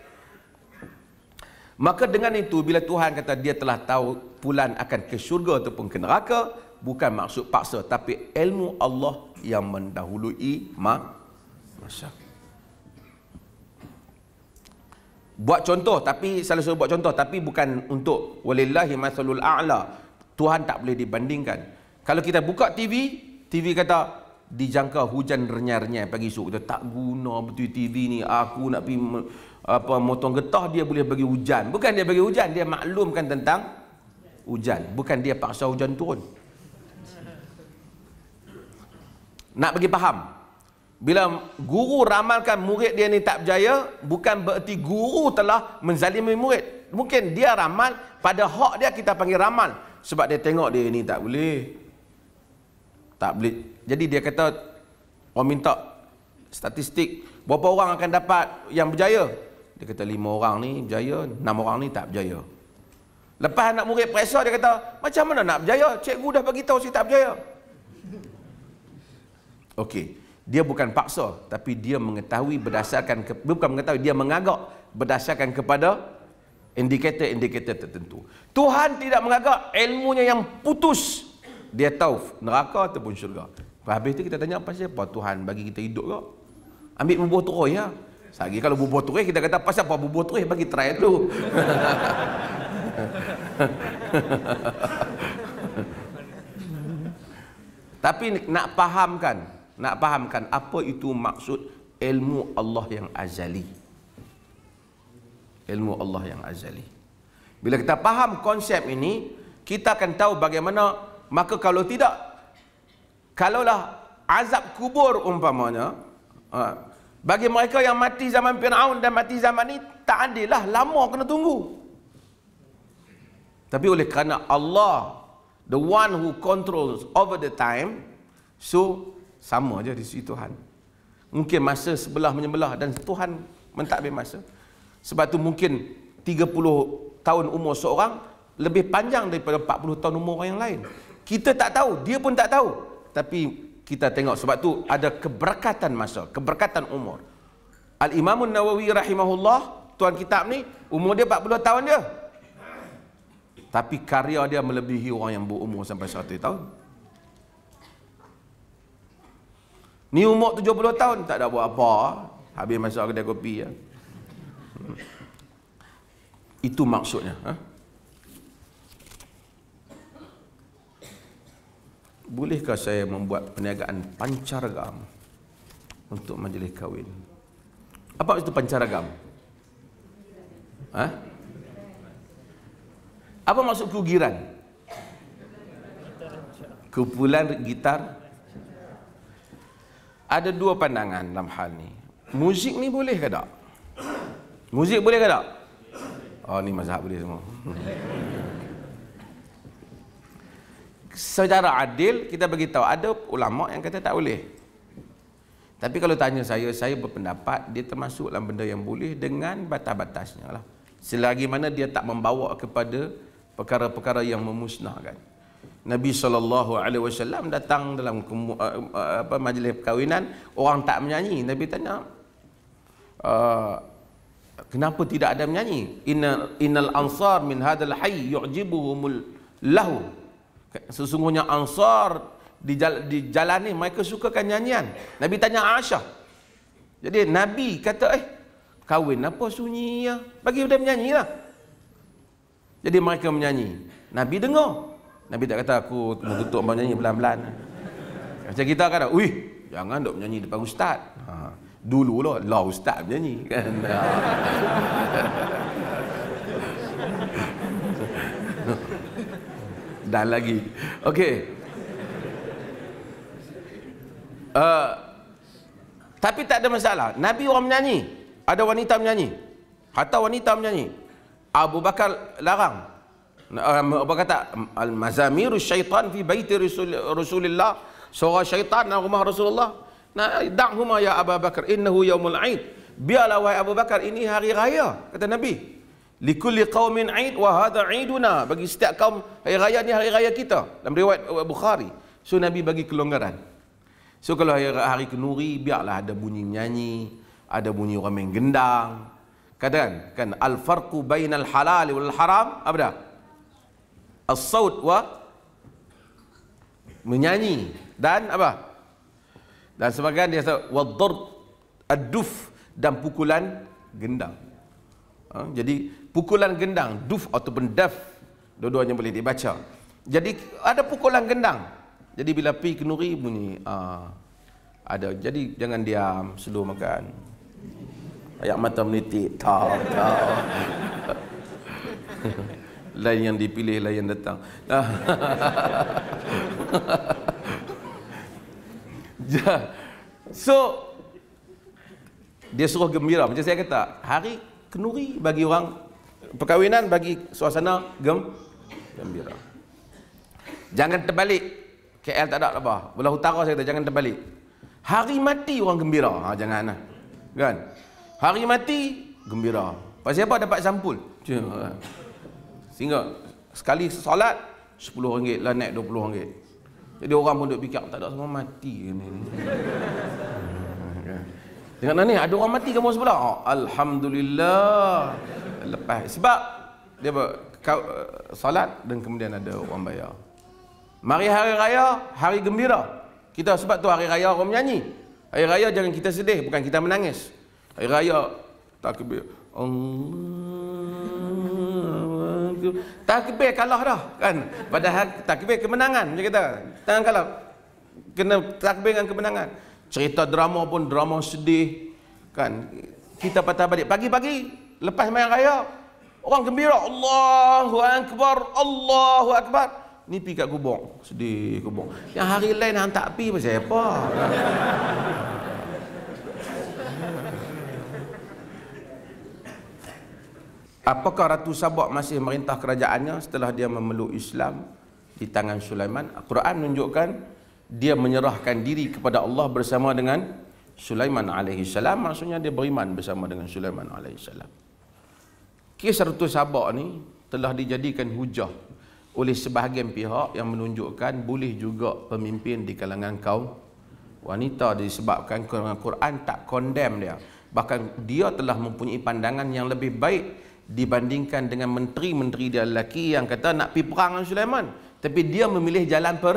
Maka dengan itu bila Tuhan kata dia telah tahu pulan akan ke syurga ataupun ke neraka bukan maksud paksa tapi ilmu Allah yang mendahului ma masa. Buat contoh tapi selalu buat contoh tapi bukan untuk walillahi masalul a'la. Tuhan tak boleh dibandingkan. Kalau kita buka TV, TV kata dijangka hujan renyah-renyah pagi esok kita tak guna betul TV ni. Aku nak pergi apa motong getah dia boleh bagi hujan bukan dia bagi hujan dia maklumkan tentang hujan bukan dia paksa hujan turun nak bagi faham bila guru ramalkan murid dia ni tak berjaya bukan bererti guru telah menzalimi murid mungkin dia ramal pada hak dia kita panggil ramal sebab dia tengok dia ni tak boleh tak boleh jadi dia kata orang minta statistik berapa orang akan dapat yang berjaya dia kata lima orang ni berjaya, enam orang ni tak berjaya. Lepas anak murid periksa dia kata, macam mana nak berjaya? Cikgu dah bagi tahu saya tak berjaya. Okey. Dia bukan paksa tapi dia mengetahui berdasarkan ke. bukan mengetahui dia mengagak berdasarkan kepada indikator-indikator tertentu. Tuhan tidak mengagak ilmunya yang putus. Dia tahu neraka ataupun syurga. Habis tu kita tanya apa siapa Tuhan bagi kita hidup ke? Ambil bubuh terus ya. Sagi kalau bubur turis kita kata pasal apa bubur turis bagi try dulu. Tapi nak fahamkan, nak fahamkan apa itu maksud ilmu Allah yang azali. Ilmu Allah yang azali. Bila kita faham konsep ini, kita akan tahu bagaimana maka kalau tidak kalaulah azab kubur umpamanya, ha, bagi mereka yang mati zaman Fir'aun dan mati zaman ni, tak adil lah. Lama kena tunggu. Tapi oleh kerana Allah, the one who controls over the time, so sama je di sisi Tuhan. Mungkin masa sebelah menyebelah dan Tuhan mentakbir masa. Sebab tu mungkin 30 tahun umur seorang lebih panjang daripada 40 tahun umur orang yang lain. Kita tak tahu, dia pun tak tahu. Tapi kita tengok sebab tu ada keberkatan masa, keberkatan umur. Al Imam Nawawi rahimahullah, tuan kitab ni umur dia 40 tahun dia. Tapi karya dia melebihi orang yang berumur sampai 100 tahun. Ni umur 70 tahun tak ada buat apa, habis masa kedai kopi ya. Hmm. Itu maksudnya, ha? bolehkah saya membuat perniagaan pancaragam untuk majlis kahwin? Apa itu pancaragam? Ha? Apa maksud kugiran? Kumpulan gitar? Ada dua pandangan dalam hal ni. Muzik ni boleh ke tak? Muzik boleh ke tak? Oh ni mazhab boleh semua secara adil kita bagi tahu ada ulama yang kata tak boleh. Tapi kalau tanya saya, saya berpendapat dia termasuk dalam benda yang boleh dengan batas-batasnya lah. Selagi mana dia tak membawa kepada perkara-perkara yang memusnahkan. Nabi saw datang dalam eh, eh, apa majlis perkahwinan, orang tak menyanyi. Nabi tanya, ah, kenapa tidak ada menyanyi? Innal ansar min hadal hayi yu'jibuhumul lahu. Sesungguhnya Ansar di jalan, ni mereka sukakan nyanyian. Nabi tanya Aisyah. Jadi Nabi kata eh kahwin apa sunyi ya? Bagi dia menyanyi lah. Jadi mereka menyanyi. Nabi dengar. Nabi tak kata aku menutup nyanyi pelan-pelan. Macam kita kata, "Ui, jangan dok menyanyi depan ustaz." Ha. Dulu lah, lah ustaz menyanyi kan. Ha. dan lagi. Okey. Uh, tapi tak ada masalah. Nabi orang menyanyi. Ada wanita menyanyi. Hatta wanita menyanyi. Abu Bakar larang. Uh, Abu Bakar tak Al-Mazamiru syaitan fi baiti rasul Rasulullah. Seorang syaitan dalam rumah Rasulullah. Nah, da'humah ya Abu Bakar. Innahu yaumul a'id. Biarlah wahai Abu Bakar. Ini hari raya. Kata Nabi. Likulli qawmin a'id wa hadha a'iduna. Bagi setiap kaum, hari raya ni hari raya kita. Dalam riwayat uh, Bukhari. So Nabi bagi kelonggaran. So kalau hari, hari kenuri, biarlah ada bunyi nyanyi, Ada bunyi orang main gendang. Katakan, kan? Al-farqu bainal halal wal haram. Apa dah? As-saud wa menyanyi. Dan apa? Dan sebagian dia kata, wadur aduf dan pukulan gendang. Ha? Jadi, pukulan gendang duf ataupun daf dua-duanya boleh dibaca jadi ada pukulan gendang jadi bila pi kenuri bunyi uh, ada jadi jangan diam slow makan ayat mata menitik tau tau lain yang dipilih lain yang datang so dia suruh gembira macam saya kata hari kenuri bagi orang perkahwinan bagi suasana gem gembira. Jangan terbalik. KL tak ada apa. Lah, Belah utara saya kata jangan terbalik. Hari mati orang gembira. Ha jangan lah. Kan? Hari mati gembira. Pasal apa dapat sampul? Kan? Sehingga sekali solat 10 ringgit lah naik 20 ringgit. Jadi orang pun duk fikir oh, tak ada semua mati ni. Dengan kan? lah ni ada orang mati kamu sebelah. Oh, Alhamdulillah lepas sebab dia ber, kau, uh, eh, solat dan kemudian ada orang bayar. Mari hari raya, hari gembira. Kita sebab tu hari raya orang menyanyi. Hari raya jangan kita sedih, bukan kita menangis. Hari raya takbir. Allah. Takbir kalah dah kan. Padahal takbir kemenangan macam kita. Jangan kalah. Kena takbir dengan kemenangan. Cerita drama pun drama sedih kan. Kita patah balik. Pagi-pagi Lepas main raya, orang gembira. Allahu Akbar, Allahu Akbar. Ni pergi kat kubur. Sedih kubur. Yang hari lain hang tak pergi pasal apa? Apakah Ratu Sabak masih merintah kerajaannya setelah dia memeluk Islam di tangan Sulaiman? Al-Quran menunjukkan dia menyerahkan diri kepada Allah bersama dengan Sulaiman alaihi salam maksudnya dia beriman bersama dengan Sulaiman alaihi salam. Kes Ratu Sabak ni telah dijadikan hujah oleh sebahagian pihak yang menunjukkan boleh juga pemimpin di kalangan kaum wanita disebabkan kalangan Quran tak condemn dia. Bahkan dia telah mempunyai pandangan yang lebih baik dibandingkan dengan menteri-menteri dia lelaki yang kata nak pergi perang dengan Sulaiman. Tapi dia memilih jalan per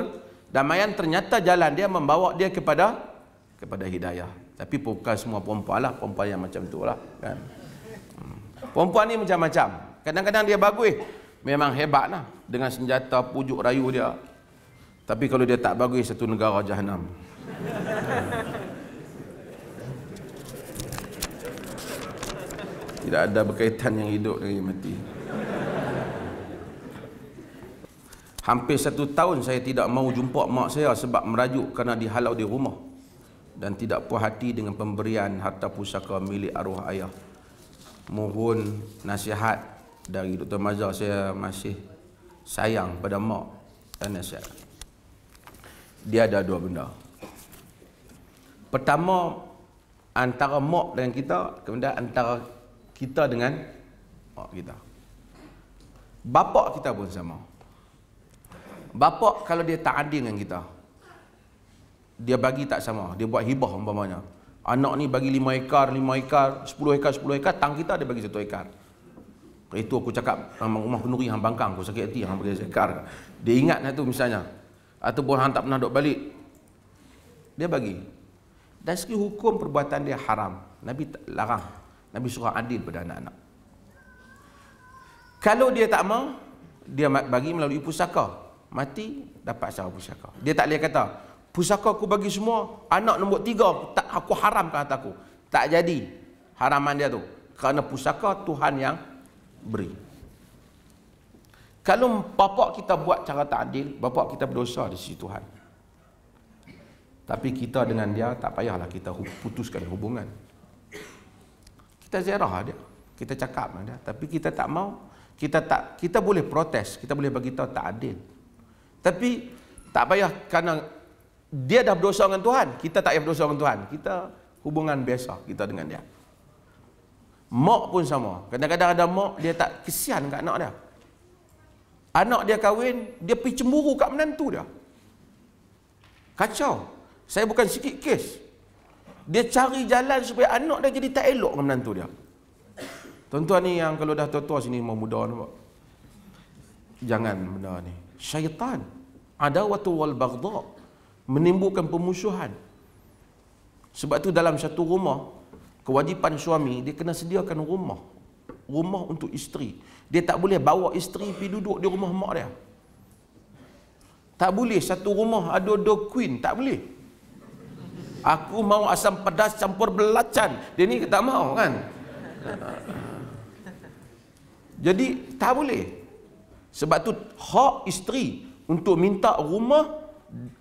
damayan ternyata jalan dia membawa dia kepada kepada hidayah. Tapi bukan semua perempuan lah, perempuan yang macam tu lah. Kan? Perempuan ni macam-macam. Kadang-kadang dia bagus. Memang hebat lah. Dengan senjata pujuk rayu dia. Tapi kalau dia tak bagus, satu negara jahanam. Tidak ada berkaitan yang hidup dengan mati. Hampir satu tahun saya tidak mau jumpa mak saya sebab merajuk kerana dihalau di rumah. Dan tidak puas hati dengan pemberian harta pusaka milik arwah ayah mohon nasihat dari Dr. Mazhar saya masih sayang pada mak dan nasihat. Dia ada dua benda. Pertama, antara mak dengan kita, kemudian antara kita dengan mak kita. Bapak kita pun sama. Bapak kalau dia tak adil dengan kita, dia bagi tak sama, dia buat hibah umpamanya. Anak ni bagi lima ekar, lima ekar, sepuluh ekar, sepuluh ekar, tang kita dia bagi satu ekar. Itu aku cakap sama ah, rumah kenduri hang bangkang aku sakit hati hang bagi 1 ekar. Dia ingat lah tu misalnya. Ataupun hang tak pernah duk balik. Dia bagi. Dari segi hukum perbuatan dia haram. Nabi tak larang. Nabi suruh adil pada anak-anak. Kalau dia tak mau, dia bagi melalui pusaka. Mati, dapat sahabat pusaka. Dia tak boleh kata, Pusaka aku bagi semua, anak nombor tiga tak aku haram kata aku. Tak jadi haraman dia tu. Kerana pusaka Tuhan yang beri. Kalau bapak kita buat cara tak adil, bapak kita berdosa di sisi Tuhan. Tapi kita dengan dia tak payahlah kita putuskan hubungan. Kita ziarah lah dia, kita cakap dengan dia, tapi kita tak mau, kita tak kita boleh protes, kita boleh bagi tahu tak adil. Tapi tak payah kerana dia dah berdosa dengan Tuhan. Kita tak payah berdosa dengan Tuhan. Kita hubungan biasa kita dengan dia. Mak pun sama. Kadang-kadang ada mak, dia tak kesian kat anak dia. Anak dia kahwin, dia pergi cemburu kat menantu dia. Kacau. Saya bukan sikit kes. Dia cari jalan supaya anak dia jadi tak elok dengan menantu dia. Tuan-tuan ni yang kalau dah tua-tua sini mau muda nampak. Jangan benda ni. Syaitan. Adawatu wal bagdha' menimbulkan pemusuhan. Sebab tu dalam satu rumah, kewajipan suami dia kena sediakan rumah. Rumah untuk isteri. Dia tak boleh bawa isteri pergi duduk di rumah mak dia. Tak boleh satu rumah ada dua queen, tak boleh. Aku mau asam pedas campur belacan. Dia ni kata mau kan? Jadi tak boleh. Sebab tu hak isteri untuk minta rumah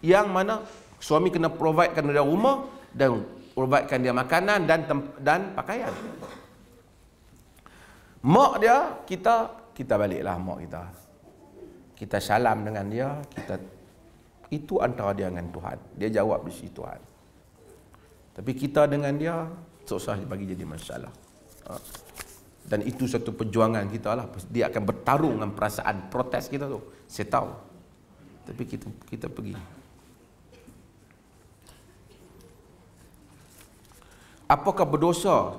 yang mana suami kena provide providekan dia rumah dan providekan dia makanan dan dan pakaian. Mak dia kita kita baliklah mak kita. Kita salam dengan dia, kita itu antara dia dengan Tuhan. Dia jawab di situ Tuhan. Tapi kita dengan dia susah bagi jadi masalah. Ha. Dan itu satu perjuangan kita lah. Dia akan bertarung dengan perasaan protes kita tu. Saya tahu. Tapi kita kita pergi. Apakah berdosa?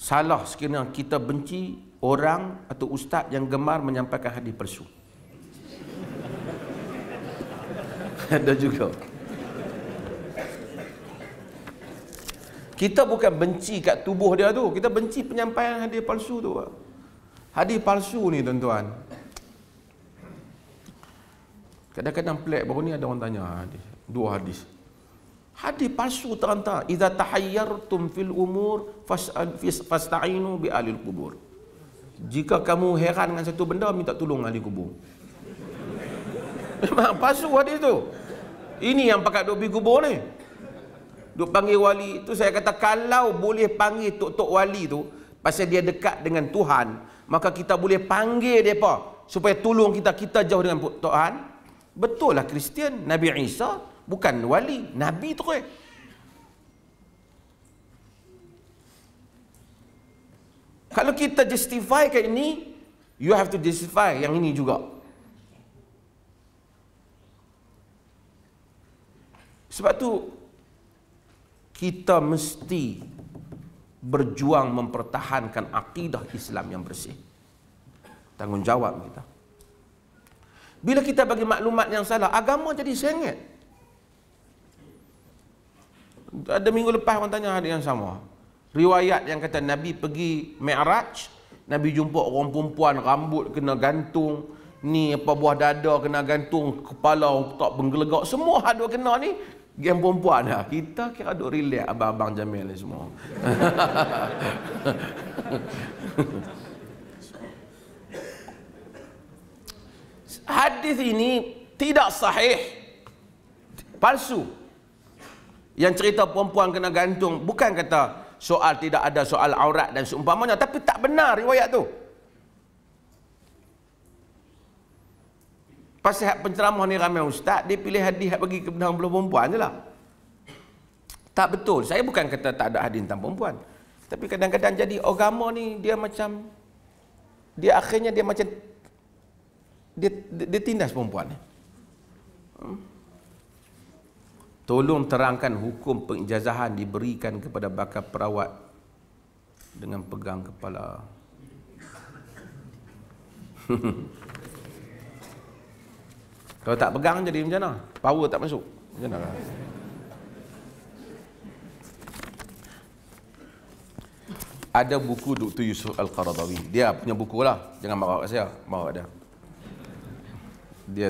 Salah sekiranya kita benci orang atau ustaz yang gemar menyampaikan hadis palsu. Ada juga. Kita bukan benci kat tubuh dia tu, kita benci penyampaian hadis palsu tu. Hadis palsu ni tuan-tuan, Kadang-kadang pelik baru ni ada orang tanya ah, hadis. Dua hadis. Hadis palsu terantar. Iza tahayyartum fil umur fasta'inu bi alil kubur. Jika kamu heran dengan satu benda, minta tolong ahli kubur. Memang palsu hadis tu. Ini yang pakat dobi kubur ni. Duk panggil wali. Itu saya kata kalau boleh panggil tok-tok wali tu, pasal dia dekat dengan Tuhan, maka kita boleh panggil mereka supaya tolong kita kita jauh dengan Tuhan betul lah Kristian Nabi Isa bukan wali Nabi tu kalau kita justify kat ini you have to justify yang ini juga sebab tu kita mesti berjuang mempertahankan akidah Islam yang bersih tanggungjawab kita bila kita bagi maklumat yang salah, agama jadi sengit. Ada minggu lepas orang tanya hal yang sama. Riwayat yang kata Nabi pergi Mi'raj, Nabi jumpa orang perempuan rambut kena gantung, ni apa buah dada kena gantung, kepala tak penggelegak, semua hal dua kena ni, yang perempuan lah. Kita kira duk relax abang-abang Jamil ni semua. hadis ini tidak sahih. Palsu. Yang cerita perempuan kena gantung bukan kata soal tidak ada soal aurat dan seumpamanya tapi tak benar riwayat tu. Pasihat penceramah ni ramai ustaz, dia pilih hadis bagi kebenaran perempuan je lah. Tak betul. Saya bukan kata tak ada hadis tentang perempuan. Tapi kadang-kadang jadi agama ni dia macam dia akhirnya dia macam dia, dia, dia tindas perempuan ni. Tolong terangkan hukum pengijazahan diberikan kepada bakal perawat dengan pegang kepala. Kalau tak pegang jadi macam mana? Power tak masuk. Macam mana? Ada buku Dr. Yusuf Al-Qaradawi. Dia punya buku lah. Jangan marah kat saya. Marah kat dia dia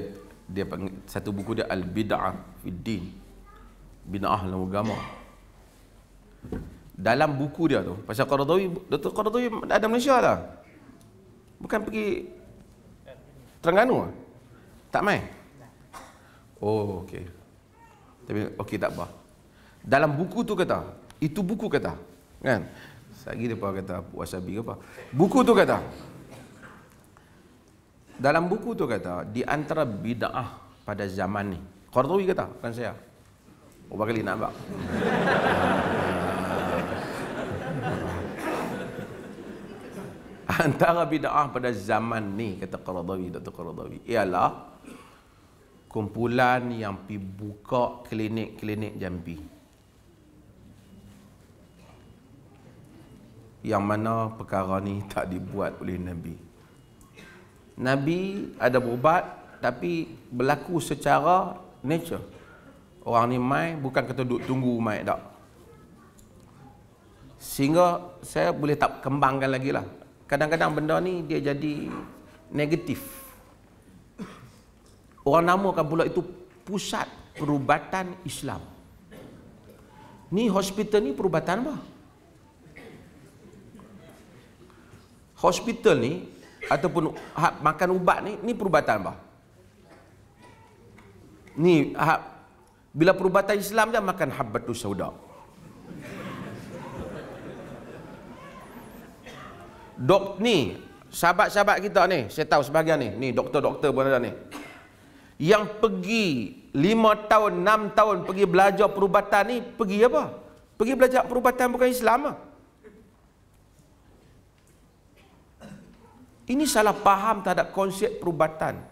dia satu buku dia al bid'ah fid din bid'ah dalam agama dalam buku dia tu pasal Qaradawi Dr Qaradawi ada Malaysia lah bukan pergi Terengganu lah. tak mai? oh okey tapi okey tak apa dalam buku tu kata itu buku kata kan lagi dia pun kata wasabi ke apa buku tu kata dalam buku tu kata di antara bid'ah pada zaman ni. Qardawi kata, bukan saya. Oh, bagi nak nampak. antara bid'ah pada zaman ni kata Qardawi, Dr. Qardawi ialah kumpulan yang pi buka klinik-klinik jambi. Yang mana perkara ni tak dibuat oleh Nabi. Nabi ada berubat tapi berlaku secara nature. Orang ni mai bukan kata duduk tunggu mai tak. Sehingga saya boleh tak kembangkan lagi lah. Kadang-kadang benda ni dia jadi negatif. Orang namakan pula itu pusat perubatan Islam. Ni hospital ni perubatan apa? Hospital ni ataupun hak makan ubat ni ni perubatan bah. Ni hak bila perubatan Islam dia makan habbatus sauda. Dok ni sahabat-sahabat kita ni, saya tahu sebahagian ni, ni doktor-doktor pun ada ni. Yang pergi 5 tahun, 6 tahun pergi belajar perubatan ni, pergi apa? Pergi belajar perubatan bukan Islam ah. Ini salah faham terhadap konsep perubatan.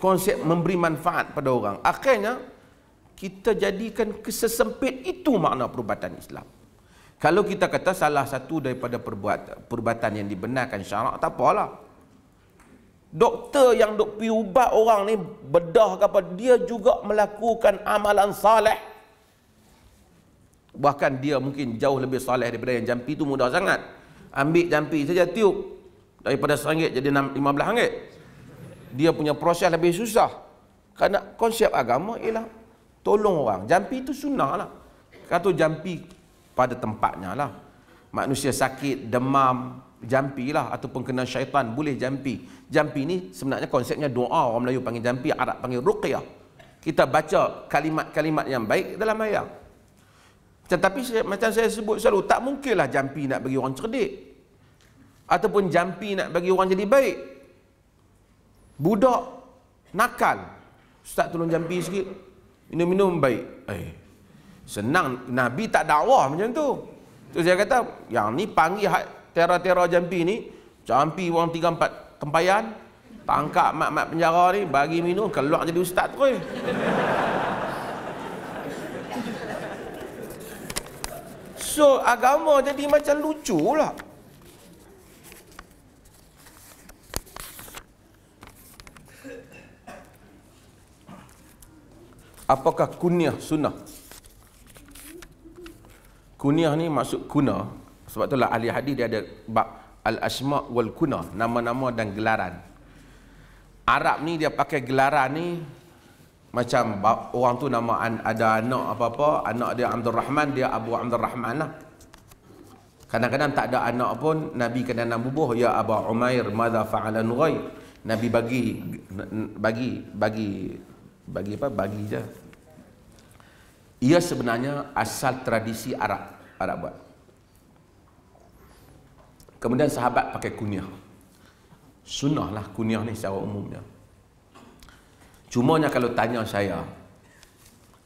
Konsep memberi manfaat pada orang. Akhirnya, kita jadikan kesesempit itu makna perubatan Islam. Kalau kita kata salah satu daripada perubatan yang dibenarkan syarak, tak apalah. Doktor yang duk pergi ubat orang ni bedah ke dia juga melakukan amalan soleh. Bahkan dia mungkin jauh lebih soleh daripada yang jampi tu mudah sangat. Ambil jampi saja tiup, daripada RM1 jadi RM15 dia punya proses lebih susah kerana konsep agama ialah tolong orang jampi itu sunnah lah kata jampi pada tempatnya lah manusia sakit demam jampi lah ataupun kena syaitan boleh jampi jampi ni sebenarnya konsepnya doa orang Melayu panggil jampi Arab panggil ruqyah kita baca kalimat-kalimat yang baik dalam ayat tetapi macam saya sebut selalu tak mungkinlah jampi nak bagi orang cerdik ataupun jampi nak bagi orang jadi baik. Budak nakal. Ustaz tolong jampi sikit. Minum-minum baik. Eh. Senang Nabi tak dakwah macam tu. Tu saya kata, yang ni panggil hak tera-tera jampi ni, jampi orang tiga empat tempayan, tangkap mak-mak penjara ni, bagi minum, keluar jadi ustaz tu. Eh. So agama jadi macam lucu lah. apakah kunyah sunnah? Kunyah ni maksud kuna. Sebab tu lah ahli hadis dia ada bab al-asma' wal-kuna. Nama-nama dan gelaran. Arab ni dia pakai gelaran ni macam orang tu nama ada anak apa-apa. Anak dia Abdul Rahman, dia Abu Abdul Rahman lah. Kadang-kadang tak ada anak pun, Nabi kadang-kadang bubuh. Ya Abu Umair, mada fa'alan ghaib. Nabi bagi bagi bagi bagi apa bagi je ia sebenarnya asal tradisi Arab Arab buat kemudian sahabat pakai kunyah sunnah lah kunyah ni secara umumnya Cuma cumanya kalau tanya saya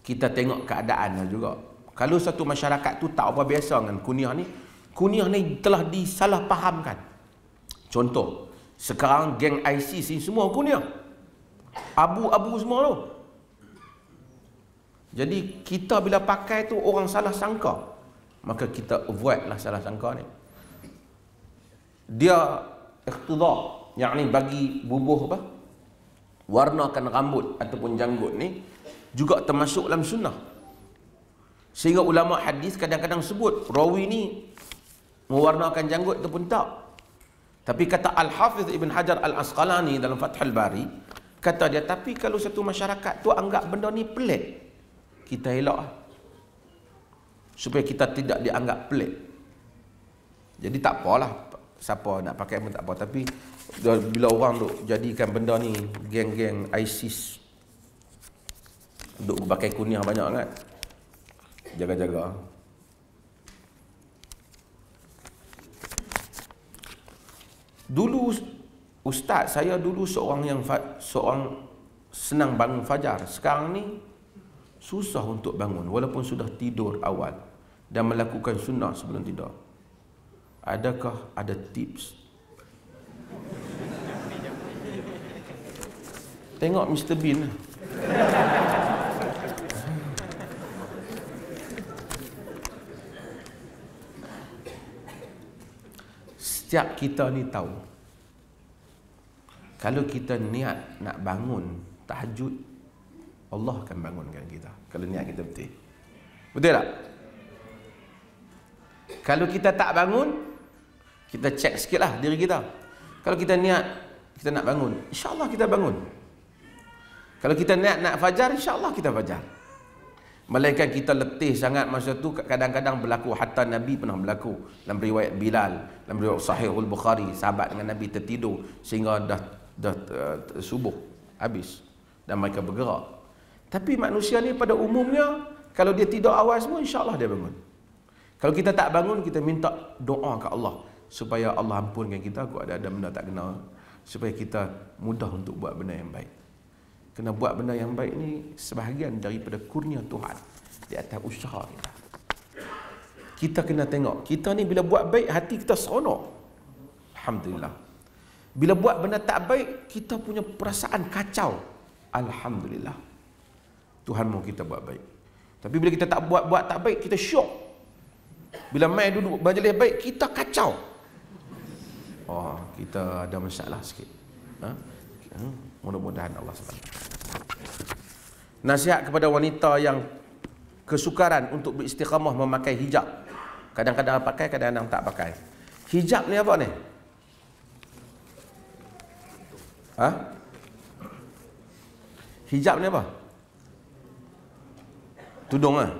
kita tengok keadaan lah juga kalau satu masyarakat tu tak apa biasa dengan kunyah ni kunyah ni telah disalahfahamkan contoh sekarang geng ISIS ni semua kunyah abu-abu semua tu jadi kita bila pakai tu orang salah sangka. Maka kita avoidlah salah sangka ni. Dia yang ni bagi bubuh apa? warna Warnakan rambut ataupun janggut ni juga termasuk dalam sunnah. Sehingga ulama hadis kadang-kadang sebut rawi ni mewarnakan janggut ataupun tak. Tapi kata Al-Hafiz Ibn Hajar Al-Asqalani dalam Fathul Bari, kata dia tapi kalau satu masyarakat tu anggap benda ni pelik, kita elak lah. supaya kita tidak dianggap pelik jadi tak apalah siapa nak pakai pun tak apa tapi bila orang duk jadikan benda ni geng-geng ISIS duk pakai kuniah banyak sangat. jaga-jaga dulu ustaz saya dulu seorang yang seorang senang bangun fajar sekarang ni susah untuk bangun walaupun sudah tidur awal dan melakukan sunnah sebelum tidur. Adakah ada tips? Tengok Mr Bean. Lah. Setiap kita ni tahu kalau kita niat nak bangun tahajud Allah akan bangunkan kita kalau niat kita betul. Betul tak? Kalau kita tak bangun, kita cek sikitlah diri kita. Kalau kita niat kita nak bangun, insya-Allah kita bangun. Kalau kita niat nak fajar, insya-Allah kita fajar. Melainkan kita letih sangat masa tu kadang-kadang berlaku hatta Nabi pernah berlaku dalam riwayat Bilal dalam riwayat Sahihul Bukhari sahabat dengan Nabi tertidur sehingga dah dah uh, subuh habis dan mereka bergerak tapi manusia ni pada umumnya kalau dia tidur awal semua insya-Allah dia bangun. Kalau kita tak bangun kita minta doa ke Allah supaya Allah ampunkan kita aku ada ada benda tak kenal supaya kita mudah untuk buat benda yang baik. Kena buat benda yang baik ni sebahagian daripada kurnia Tuhan di atas usaha kita. Kita kena tengok, kita ni bila buat baik hati kita seronok. Alhamdulillah. Bila buat benda tak baik, kita punya perasaan kacau. Alhamdulillah. Tuhan mahu kita buat baik. Tapi bila kita tak buat buat tak baik, kita syok. Bila mai duduk majlis baik, kita kacau. Oh, kita ada masalah sikit. Ha? Hmm, mudah-mudahan Allah SWT. Nasihat kepada wanita yang kesukaran untuk beristiqamah memakai hijab. Kadang-kadang pakai, kadang-kadang tak pakai. Hijab ni apa ni? Ha? Hijab ni apa? tudung lah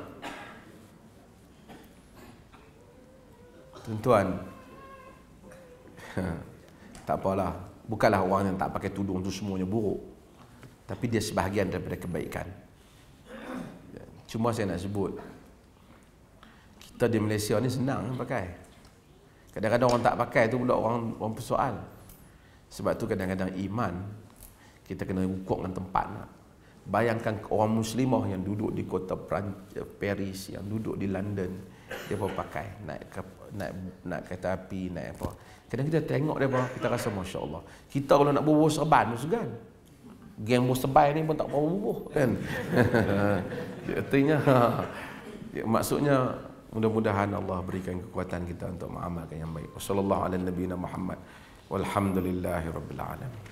tuan-tuan tak apalah bukanlah orang yang tak pakai tudung tu semuanya buruk tapi dia sebahagian daripada kebaikan cuma saya nak sebut kita di Malaysia ni senang pakai kadang-kadang orang tak pakai tu pula orang, orang persoal sebab tu kadang-kadang iman kita kena ukur dengan tempat nak. Bayangkan orang muslimah yang duduk di kota eh, Paris, yang duduk di London, dia pun pakai naik ke, naik naik kereta api, naik apa. Kadang kita tengok dia pun kita rasa masya-Allah. Kita kalau nak bubuh serban tu segan. Geng bos sebai ni pun tak mau bubuh kan. Artinya ya, maksudnya mudah-mudahan Allah berikan kekuatan kita untuk mengamalkan yang baik. Wassallallahu ala Muhammad. Walhamdulillahirabbil alamin.